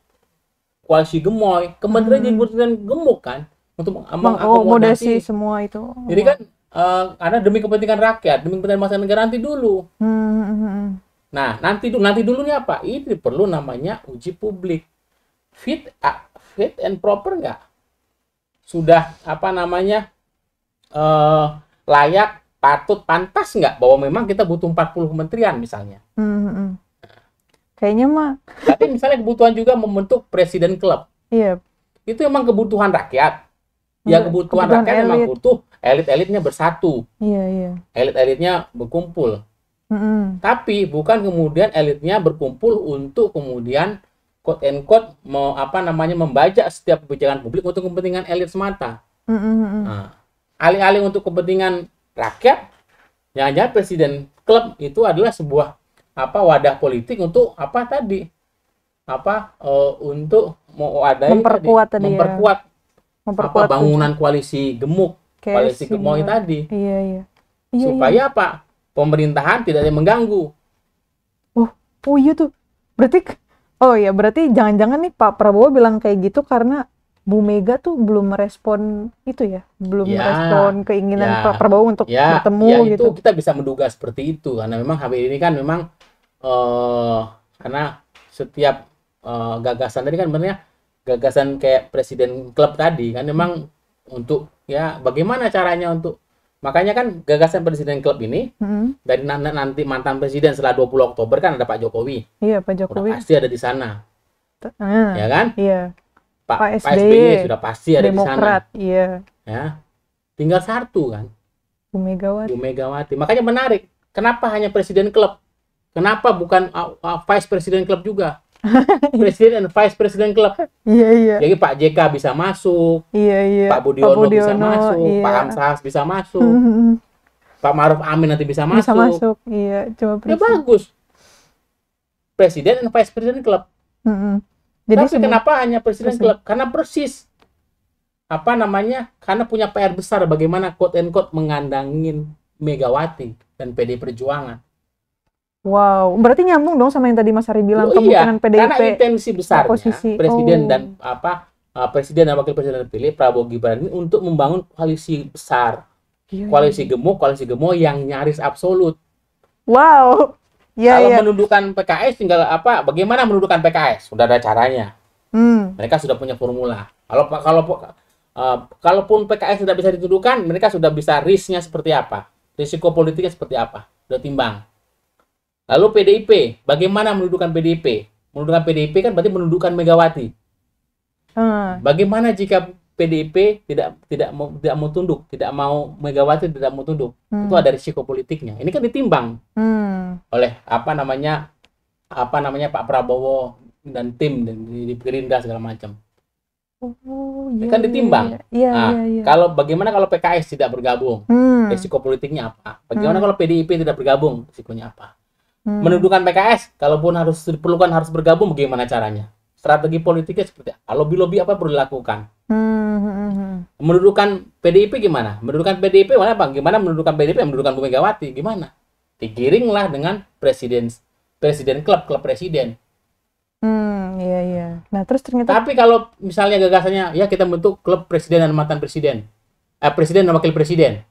koalisi gemoy, kementerian hmm. jadi gemuk kan untuk mengakomodasi oh, semua itu. Jadi kan uh, karena demi kepentingan rakyat, demi kepentingan masa negara nanti dulu. Hmm. hmm, hmm. Nah, nanti dulu nanti dulunya apa? Ini perlu namanya uji publik. Fit uh, fit and proper nggak? Sudah apa namanya? uh, layak, patut, pantas nggak bahwa memang kita butuh 40 kementerian misalnya. mm hmm. Kayaknya mah. Tapi misalnya kebutuhan juga membentuk presiden klub. Iya. Yep. Itu emang kebutuhan rakyat. Ya iya, kebutuhan, kebutuhan rakyat elit. memang butuh elit-elitnya bersatu. Iya, iya. Elit-elitnya berkumpul. Mm-hmm. Tapi bukan kemudian elitnya berkumpul untuk kemudian quote and quote mau apa namanya membajak setiap kebijakan publik untuk kepentingan elit semata. Mm-hmm. Nah, alih-alih untuk kepentingan rakyat jangan-jangan presiden klub itu adalah sebuah apa wadah politik untuk apa tadi apa e, untuk ada memperkuat tadi, tadi memperkuat, ya. memperkuat apa bangunan itu. koalisi gemuk Kayak koalisi gemuk tadi iya, iya. Iya, supaya iya. apa pemerintahan tidak ada mengganggu oh oh iya tuh berarti oh ya berarti jangan-jangan nih Pak Prabowo bilang kayak gitu karena Bu Mega tuh belum merespon itu ya, belum ya, merespon ya. keinginan ya, Pak Prabowo untuk ya, bertemu ya, gitu. itu kita bisa menduga seperti itu karena memang HBI ini kan memang uh, karena setiap uh, gagasan tadi kan sebenarnya gagasan kayak presiden klub tadi kan memang untuk ya bagaimana caranya untuk makanya kan gagasan presiden klub ini hmm. dari nanti mantan presiden setelah 20 Oktober kan ada Pak Jokowi. Iya, Pak Jokowi. Udah pasti ada di sana. Uh, ya kan? Iya. Pak, Pak SBY, sudah pasti ada Demokrat, di sana. Iya. Ya. Tinggal satu kan. Bu Megawati. Bu Megawati. Makanya menarik. Kenapa hanya presiden klub? Kenapa bukan uh, uh, vice presiden klub juga? presiden dan vice presiden klub. Iya iya. Jadi Pak JK bisa masuk. Iya iya. Pak Budiono, Pak Budiono bisa masuk. Iya. Pak Amsahas bisa masuk. Hmm, hmm, hmm. Pak Maruf Amin nanti bisa, masuk. Bisa masuk. Iya. Coba. Ya bagus. Presiden dan vice presiden klub. Mm -hmm. Jadi Tapi kenapa hanya presiden klub? Karena persis apa namanya? Karena punya PR besar bagaimana quote and quote mengandangin Megawati dan PD Perjuangan. Wow, berarti nyambung dong sama yang tadi Mas Hari bilang oh, kemungkinan iya, PDIP karena intensi besar presiden oh. dan apa uh, presiden dan wakil presiden terpilih Prabowo Gibran ini untuk membangun koalisi besar, koalisi gemuk, koalisi gemuk yang nyaris absolut. Wow, Ya, Kalau ya. menundukkan PKS tinggal apa? Bagaimana menundukkan PKS? Sudah ada caranya. Hmm. Mereka sudah punya formula. Kalau kalau uh, kalaupun PKS tidak bisa ditundukkan, mereka sudah bisa risknya seperti apa? Risiko politiknya seperti apa? Sudah timbang. Lalu PDIP, bagaimana menundukkan PDIP? Menundukkan PDIP kan berarti menundukkan Megawati. Hmm. Bagaimana jika PDIP tidak tidak mau tidak mau tunduk, tidak mau Megawati tidak mau tunduk. Hmm. Itu ada risiko politiknya. Ini kan ditimbang hmm. oleh apa namanya apa namanya Pak Prabowo dan tim dan di Gerindra segala macam. Oh, iya, kan iya, ditimbang. Iya, iya, nah, iya, iya. Kalau bagaimana kalau PKS tidak bergabung, hmm. risiko politiknya apa? Bagaimana hmm. kalau PDIP tidak bergabung, risikonya apa? Hmm. Menundukkan PKS, kalaupun harus diperlukan harus bergabung, bagaimana caranya? strategi politiknya seperti apa? Lobby-lobby apa perlu dilakukan? Hmm. hmm, hmm, hmm. Mendudukan PDIP gimana? Mendudukan PDIP mana bang? Gimana mendudukan PDIP? Ya, mendudukan Bu Megawati gimana? Digiringlah dengan presiden presiden klub klub presiden. Hmm, iya iya. Nah terus ternyata. Tapi kalau misalnya gagasannya ya kita bentuk klub presiden dan mantan presiden, eh, presiden dan wakil presiden.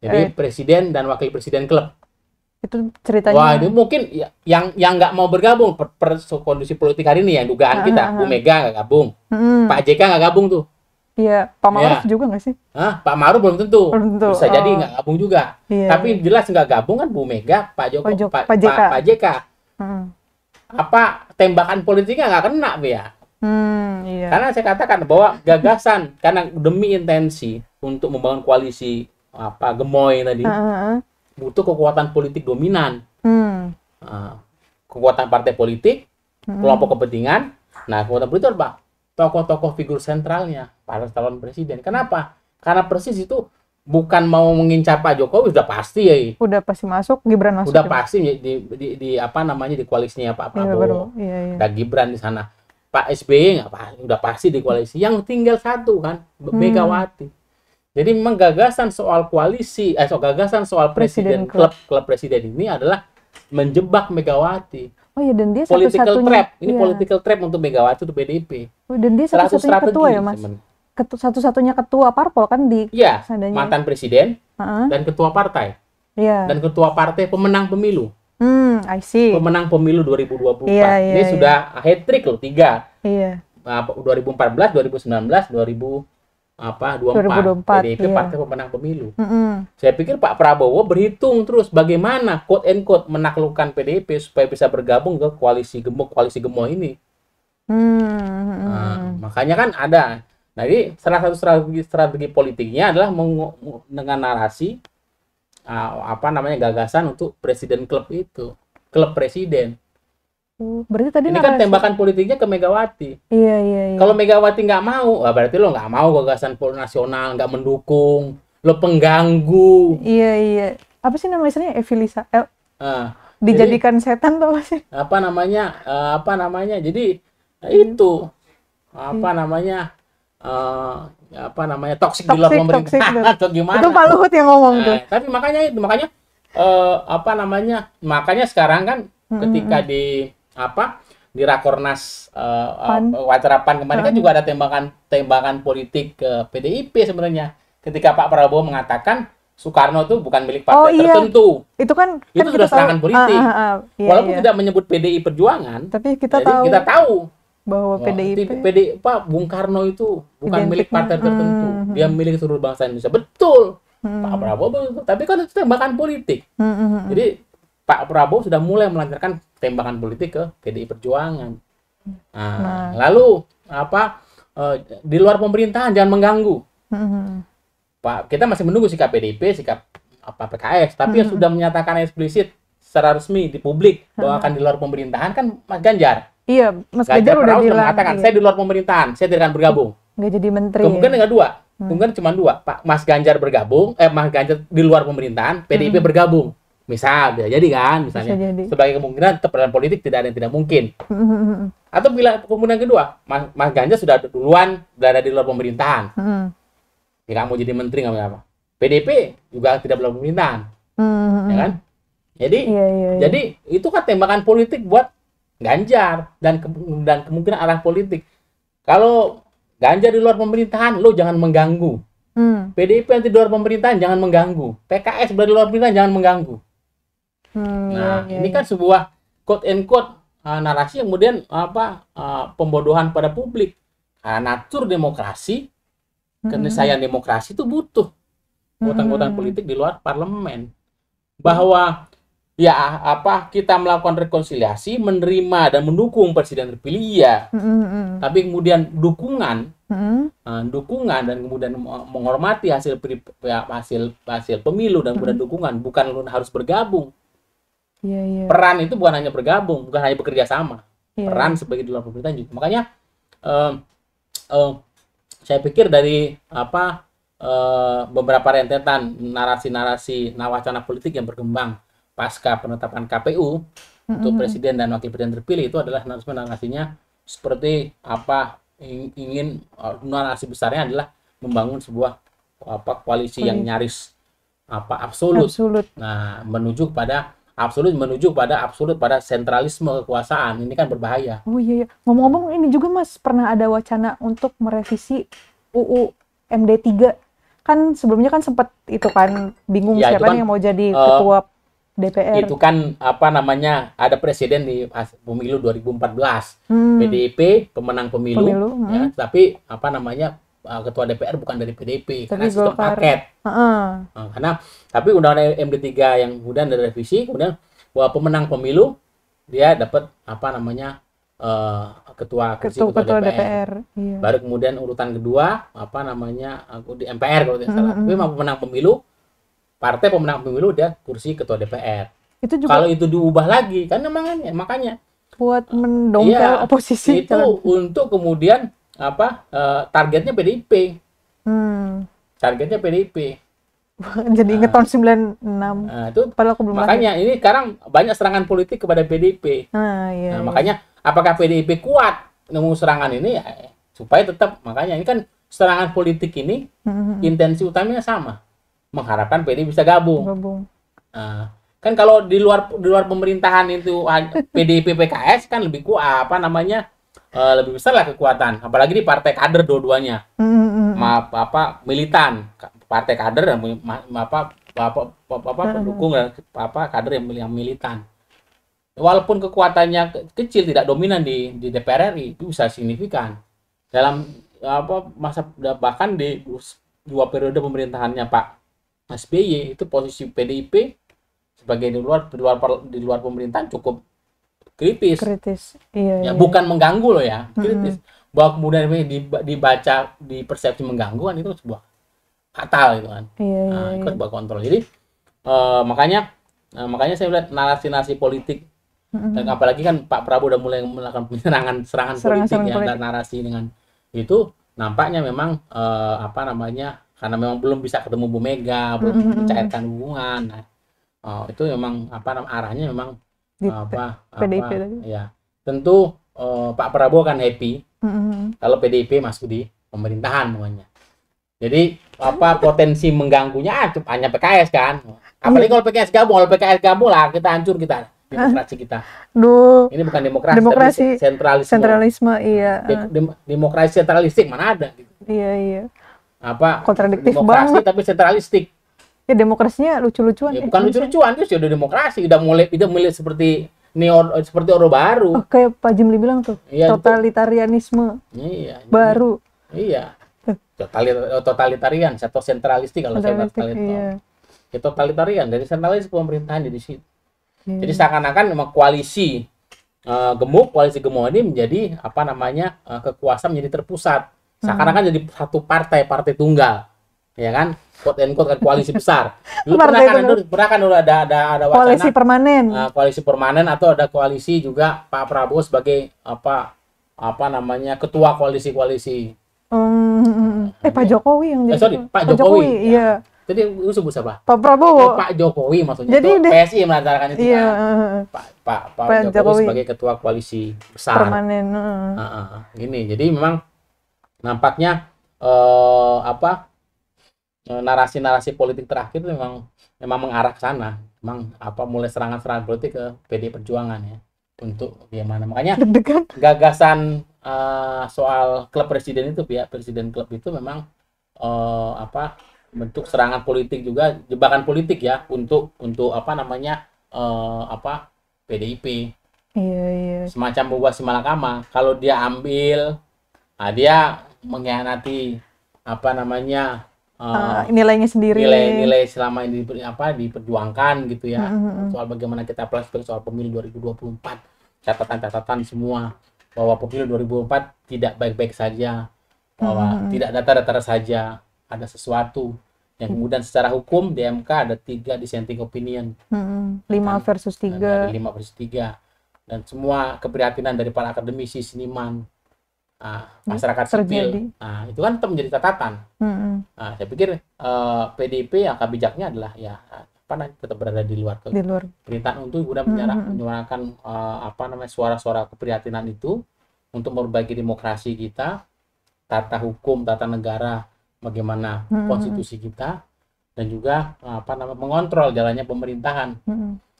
Jadi eh. presiden dan wakil presiden klub itu ceritanya wah itu mungkin ya, yang yang nggak mau bergabung per, per kondisi politik hari ini ya dugaan ah, kita ah, ah. Bu Mega nggak gabung hmm. Pak JK nggak gabung tuh Iya, Pak Maruf ya. juga nggak sih? Hah, Pak Maruf belum tentu. Belum tentu. Bisa oh. jadi nggak gabung juga. Iya. Tapi iya. jelas nggak gabung kan Bu Mega, Pak Joko, Pak, Joko, Pak, Pak JK. Pak, JK. Hmm. Apa tembakan politiknya nggak kena, bu ya? Hmm, iya. Karena saya katakan bahwa gagasan karena demi intensi untuk membangun koalisi apa gemoy tadi. Uh ah, -huh butuh kekuatan politik dominan. Hmm. Ah, kekuatan partai politik, hmm. kelompok kepentingan. Nah, kekuatan politik apa? Tokoh-tokoh figur sentralnya para calon presiden. Kenapa? Karena persis itu bukan mau mengincar Pak Jokowi sudah pasti ya. Sudah pasti masuk Gibran masuk. Sudah ya? pasti di, di, di, di apa namanya di koalisinya Pak iya, Prabowo. baru, iya, iya. Ada Gibran di sana. Pak SBY nggak Sudah pasti di koalisi. Yang tinggal satu kan hmm. Megawati. Hmm. Jadi memang gagasan soal koalisi, eh so gagasan soal presiden, klub klub presiden ini adalah menjebak Megawati. Oh iya dan dia political satu trap. Ini iya. political trap untuk Megawati untuk PDIP. Oh, dan dia satu-satunya ketua ya Mas. Ketu, satu-satunya ketua parpol kan di Iya, mantan presiden uh-huh. dan ketua partai. Iya. Dan ketua partai pemenang pemilu. Hmm, I see. Pemenang pemilu 2024. Iya, iya, ini iya. sudah iya. hat trick loh, tiga. Iya. Uh, 2014, 2019, 2000 apa 24, 2024 PDIP iya. partai pemenang pemilu. Mm -hmm. Saya pikir Pak Prabowo berhitung terus bagaimana quote and quote menaklukkan PDIP supaya bisa bergabung ke koalisi gemuk koalisi gemuk ini. Mm -hmm. nah, makanya kan ada. Nah, jadi salah satu strategi strategi politiknya adalah dengan narasi uh, apa namanya gagasan untuk presiden klub itu, klub presiden. Gitu. berarti tadi ini kan narasi. kan tembakan politiknya ke Megawati. Iya iya. iya. Kalau Megawati nggak mau, nah berarti lo nggak mau gagasan pol nasional, nggak mendukung, lo pengganggu. Iya iya. Apa sih nama istrinya? Evilisa. Eh, ah, dijadikan jadi, setan tuh apa sih? Apa namanya? Uh, apa namanya? Jadi hmm. itu apa hmm. namanya? Uh, apa namanya toxic di luar pemerintah gimana? Itu Pak Luhut yang ngomong nah, tuh. Eh, tapi makanya itu makanya uh, apa namanya? Makanya sekarang kan hmm, hmm ketika hmm. di apa di rakornas uh, Pan. Eh, PAN kemarin kan Pan. kan juga ada tembakan tembakan politik ke PDIP sebenarnya ketika Pak Prabowo mengatakan Soekarno itu bukan milik partai oh, iya. tertentu. Itu kan, kan itu sudah serangan tahu, politik. ah, ah, ah. iya, Walaupun iya. tidak menyebut PDI Perjuangan, tapi kita jadi tahu kita tahu bahwa PDIP PDI Pak Bung Karno itu bukan Identiknya. milik partai hmm, tertentu. Hmm, hmm. Dia milik seluruh bangsa Indonesia. Betul. Hmm. Pak Prabowo tapi kan itu tembakan politik. hmm. Jadi Pak Prabowo sudah mulai melancarkan tembakan politik ke PDI Perjuangan. Nah, nah. lalu apa e, di luar pemerintahan jangan mengganggu. hmm Pak, kita masih menunggu sikap PDIP, sikap apa PKS, tapi mm-hmm. sudah menyatakan eksplisit secara resmi di publik bahwa mm-hmm. akan di luar pemerintahan kan Mas Ganjar. Iya, Mas Ganjar, sudah mengatakan gitu. saya di luar pemerintahan, saya tidak akan bergabung. Nggak jadi menteri. Kemungkinan nggak dua, hmm. kemungkinan cuma dua. Pak Mas Ganjar bergabung, eh Mas Ganjar di luar pemerintahan, PDIP hmm. bergabung. Misal, bisa jadi kan, misalnya. Bisa jadi. Sebagai kemungkinan keberadaan politik tidak ada yang tidak mungkin. Atau bila kemungkinan kedua, Mas, Mas Ganjar sudah duluan berada di luar pemerintahan. hmm ya nggak jadi menteri, nggak apa apa. PDP juga tidak luar pemerintahan. hmm Ya kan? Jadi, iya, iya, iya. jadi itu kan tembakan politik buat Ganjar dan ke, dan kemungkinan arah politik. Kalau Ganjar di luar pemerintahan, lo jangan mengganggu. Hmm. PDIP yang di luar pemerintahan jangan mengganggu. PKS berada di luar pemerintahan jangan mengganggu Hmm, iya, nah, iya, iya, ini kan sebuah quote and quote uh, narasi yang kemudian apa uh, pembodohan pada publik. Uh, natur demokrasi, hmm. saya demokrasi itu butuh kekuatan-kekuatan hmm. politik di luar parlemen. Bahwa ya apa kita melakukan rekonsiliasi, menerima dan mendukung presiden terpilih ya. Hmm. Tapi kemudian dukungan hmm. dukungan dan kemudian menghormati hasil ya, hasil hasil pemilu dan kemudian dukungan bukan harus bergabung yeah, iya. peran itu bukan hanya bergabung bukan hanya bekerja sama yeah. peran sebagai di pemerintahan juga makanya um, um, saya pikir dari apa uh, beberapa rentetan narasi-narasi nawacana politik yang berkembang pasca penetapan KPU mm-hmm. untuk presiden dan wakil presiden terpilih itu adalah narasi-narasinya seperti apa ingin eh, narasi besarnya adalah membangun sebuah apa koalisi yang nyaris apa absolut. absolut. Nah, menuju kepada absolut menuju pada absolut pada sentralisme kekuasaan ini kan berbahaya. Oh iya, iya. ngomong-ngomong ini juga mas pernah ada wacana untuk merevisi UU MD 3 kan sebelumnya kan sempat itu kan bingung ya, siapa kan, yang mau jadi uh, ketua DPR. Itu kan apa namanya ada presiden di pemilu 2014 hmm. PDIP pemenang pemilu, pemilu ya, hmm. tapi apa namanya uh, ketua DPR bukan dari PDP tapi karena sistem Golkar. paket. Uh-uh. Uh, karena tapi undang-undang MD3 yang kemudian dari revisi kemudian bahwa pemenang pemilu dia dapat apa namanya uh, ketua ketua, ketua, ketua DPR. DPR. Iya. Baru kemudian urutan kedua apa namanya aku di MPR kalau tidak salah. Uh Tapi memang pemenang pemilu partai pemenang pemilu dia kursi ketua DPR. Itu juga kalau itu diubah lagi kan memang makanya buat mendongkel uh, oposisi itu calon. untuk kemudian apa uh, targetnya PDIP. Hmm. Targetnya PDIP. Jadi ingat uh, tahun 96. Uh, nah, itu padahal aku belum Makanya lahir. ini sekarang banyak serangan politik kepada PDIP. Ah, iya, nah, iya. makanya apakah PDIP kuat nemu serangan ini ya, supaya tetap makanya ini kan serangan politik ini hmm intensi utamanya sama. Mengharapkan PDIP bisa gabung. Gabung. Uh, kan kalau di luar di luar pemerintahan itu PDIP PKS kan lebih kuat apa namanya? uh, lebih besar lah kekuatan apalagi di partai kader dua-duanya mm-hmm. maaf apa militan partai kader dan apa apa apa pendukung dan apa kader yang, yang militan walaupun kekuatannya kecil tidak dominan di di DPR RI itu bisa signifikan dalam apa masa bahkan di dua periode pemerintahannya Pak SBY itu posisi PDIP sebagai di luar di luar di luar pemerintahan cukup kritis. Kritis. Iya. Ya, iya. bukan mengganggu loh ya, kritis. Mm -hmm. Bahwa kemudian ini dibaca di persepsi mengganggu kan itu sebuah fatal gitu kan. Iya, iya. Nah, iya. itu sebuah kontrol. Jadi uh, makanya uh, makanya saya lihat narasi-narasi politik mm-hmm. dan apalagi kan Pak Prabowo udah mulai melakukan penyerangan serangan, serangan politik serangan ya politik. dan narasi dengan itu nampaknya memang uh, apa namanya karena memang belum bisa ketemu Bu Mega, belum mm-hmm. mencairkan hubungan. Nah, oh, itu memang apa namanya arahnya memang di apa, PDIP apa, tadi. Ya. Tentu uh, Pak Prabowo kan happy mm-hmm. kalau PDIP masuk di pemerintahan namanya. Jadi apa potensi mengganggunya ah, hanya PKS kan. Apalagi kalau PKS gabung, kalau PKS gabung lah kita hancur kita demokrasi kita. Duh. Ini bukan demokrasi, demokrasi tapi sentralisme. Sentralisme iya. dem demokrasi sentralistik mana ada gitu. Iya, iya. Apa kontradiktif demokrasi banget. tapi sentralistik ya demokrasinya lucu-lucuan. Ya, bukan lucu-lucuan itu sudah demokrasi, udah mulai udah mulai seperti neo seperti orde baru. Oh, kayak Pak Jimli bilang tuh, ya, totalitarianisme. Iya, iya, iya. Baru. Iya. Totalit eh, totalitarian, atau sentralistik kalau saya totalitarian. Iya. Ya, totalitarian dari sentralis pemerintahan di situ. Iya. Jadi seakan-akan memang koalisi uh, gemuk, koalisi gemuk ini menjadi apa namanya uh, kekuasaan menjadi terpusat. Hmm. Seakan-akan jadi satu partai, partai tunggal ya kan quote and quote kan koalisi besar dulu pernah kan dulu pernah kan dulu ada ada ada wacana, koalisi permanen uh, koalisi permanen atau ada koalisi juga Pak Prabowo sebagai apa apa namanya ketua koalisi koalisi hmm, eh Pak Jokowi yang eh, jadi eh, sorry Pak, Pak Jokowi, Jokowi ya. iya jadi itu sebut siapa Pak Prabowo eh, Pak Jokowi maksudnya jadi itu, PSI yang melantarkan itu iya, kan? Pak Pak Pak, Pak Jokowi, Jokowi sebagai ketua koalisi besar permanen uh. Uh, uh, gini jadi memang nampaknya uh, apa Eh, narasi-narasi politik terakhir memang memang mengarah ke sana. Memang apa mulai serangan-serangan politik ke PD Perjuangan ya untuk bagaimana. Makanya gagasan uh, soal klub presiden itu pihak presiden klub itu memang uh, apa bentuk serangan politik juga jebakan politik ya untuk untuk apa namanya uh, apa PDIP. Iya, iya. Semacam buah simalakama. Kalau dia ambil, nah dia mengkhianati apa namanya uh, nilainya sendiri nilai-nilai selama ini diper, apa diperjuangkan gitu ya mm-hmm, mm-hmm. soal bagaimana kita flashback soal pemilu 2024 catatan-catatan semua bahwa pemilu 2004 tidak baik-baik saja bahwa mm-hmm. tidak datar-datar saja ada sesuatu yang iya. kemudian secara hukum DMK ada tiga dissenting opinion mm-hmm. lima versus tiga lima versus tiga dan semua keprihatinan dari para akademisi seniman Ah, masyarakat terjadi. sipil nah, itu kan tetap menjadi catatan hmm. nah, saya pikir uh, eh, PDIP ya bijaknya adalah ya apa namanya tetap berada di luar, ke, di luar. perintahan untuk kemudian hmm. menyuarakan uh, apa namanya suara-suara keprihatinan itu untuk memperbaiki demokrasi kita tata hukum tata negara bagaimana hmm. konstitusi kita dan juga apa namanya mengontrol jalannya pemerintahan hmm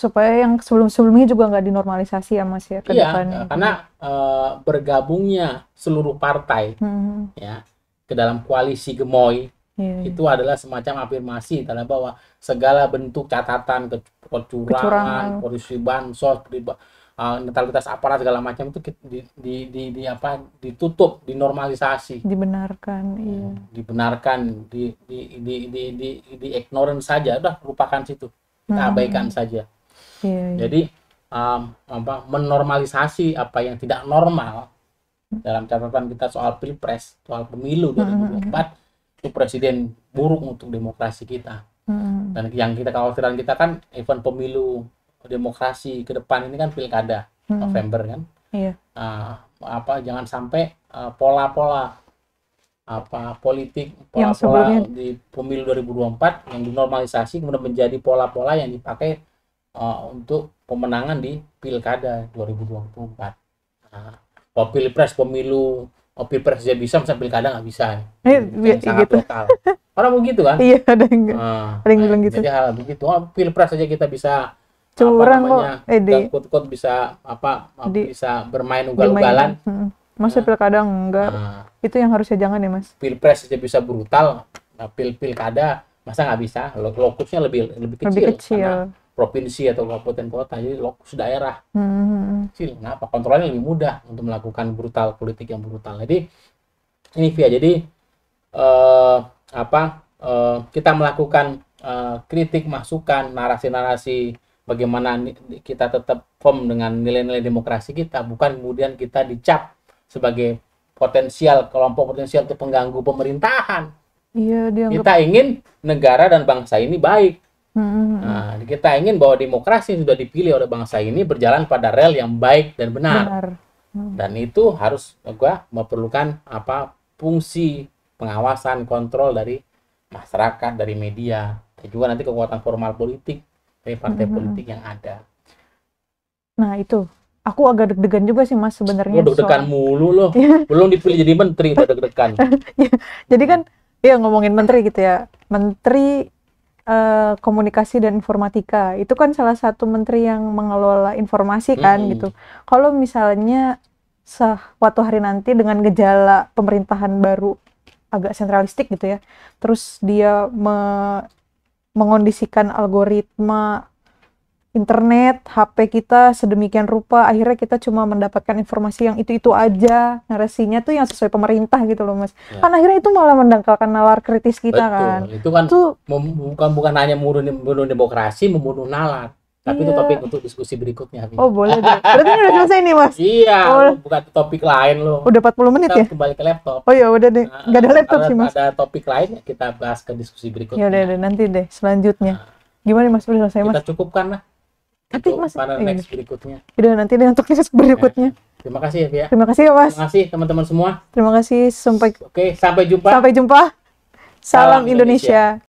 supaya yang sebelum-sebelumnya juga nggak dinormalisasi ya mas ya ke iya, karena uh, bergabungnya seluruh partai hmm. ya ke dalam koalisi gemoy yeah. Iya. itu adalah semacam afirmasi karena bahwa segala bentuk catatan kecurangan, korupsi bansos, uh, netralitas aparat segala macam itu di, di, di, di apa ditutup, dinormalisasi, dibenarkan, iya. Hmm, dibenarkan, di di di di di, di, di saja, udah lupakan situ, kita hmm. abaikan saja. Iya, iya. Jadi um, apa menormalisasi apa yang tidak normal dalam catatan kita soal pilpres, soal pemilu 2024 mm -hmm. itu presiden buruk untuk demokrasi kita. Mm -hmm. Dan yang kita khawatiran kita kan event pemilu demokrasi ke depan ini kan pilkada mm -hmm. November kan. Uh, apa jangan sampai ah, pola-pola uh, apa politik pola-pola di pemilu 2024 yang dinormalisasi kemudian menjadi pola-pola yang dipakai uh, untuk pemenangan di pilkada 2024. Nah, kalau pilpres pemilu oh, pilpres aja bisa, masa pilkada nggak bisa. Eh, ya, sangat gitu. lokal. Orang begitu kan? Iya, ada yang, nah, ada yang bilang gitu. Jadi hal begitu. Oh, pilpres aja kita bisa curang kok. Eh, kut-kut bisa apa di, bisa bermain ugal-ugalan. Hmm. Masa nah, pilkada enggak? Nah, itu yang harusnya jangan ya, Mas. Pilpres aja bisa brutal. Nah, pil pilkada masa nggak bisa? Lokusnya lebih lebih kecil. Lebih kecil. Karena provinsi atau kabupaten kota jadi lokus daerah hmm. kenapa kontrolnya lebih mudah untuk melakukan brutal politik yang brutal jadi ini via jadi uh, apa Uh, kita melakukan uh, kritik masukan narasi-narasi bagaimana kita tetap firm dengan nilai-nilai demokrasi kita bukan kemudian kita dicap sebagai potensial kelompok potensial untuk pengganggu pemerintahan iya, dianggap... kita ingin negara dan bangsa ini baik Mm-hmm. Nah, kita ingin bahwa demokrasi yang sudah dipilih oleh bangsa ini berjalan pada rel yang baik dan benar. benar. Hmm. Dan itu harus gua memerlukan apa fungsi pengawasan kontrol dari masyarakat, dari media, dan juga nanti kekuatan formal politik dari partai hmm. politik yang ada. Nah, itu aku agak deg-degan juga sih mas sebenarnya. Lu deg-degan soal... mulu loh, iya. belum dipilih jadi menteri deg-degan. Iya. jadi kan, ya ngomongin menteri gitu ya, menteri Eh, komunikasi dan informatika itu kan salah satu menteri yang mengelola informasi kan mm -hmm. gitu kalau misalnya suatu hari nanti dengan gejala pemerintahan baru agak sentralistik gitu ya terus dia me mengondisikan algoritma internet, HP kita sedemikian rupa, akhirnya kita cuma mendapatkan informasi yang itu-itu aja, narasinya tuh yang sesuai pemerintah gitu loh mas. Ya. Kan akhirnya itu malah mendangkalkan nalar kritis kita Betul. kan. Itu kan itu, bukan bukan hanya membunuh, demokrasi, membunuh nalar. Tapi iya. itu topik untuk diskusi berikutnya. Oh boleh deh. Berarti ini udah selesai nih mas? Iya, oh. bukan topik lain loh. Udah 40 menit kita ya? kembali ke laptop. Oh iya udah deh, nah, gak ada laptop ada, sih mas. Ada topik lain, kita bahas ke diskusi berikutnya. Ya udah, nanti deh selanjutnya. Nah. Gimana mas, udah selesai mas? Kita cukupkan lah. Tapi Mas para eh, iya. next berikutnya. Udah nanti deh untuk next berikutnya. Ya. Terima kasih ya, Pia. Terima kasih ya, Mas. Terima kasih teman-teman semua. Terima kasih sampai Oke, sampai jumpa. Sampai jumpa. Salam, Salam Indonesia. Indonesia.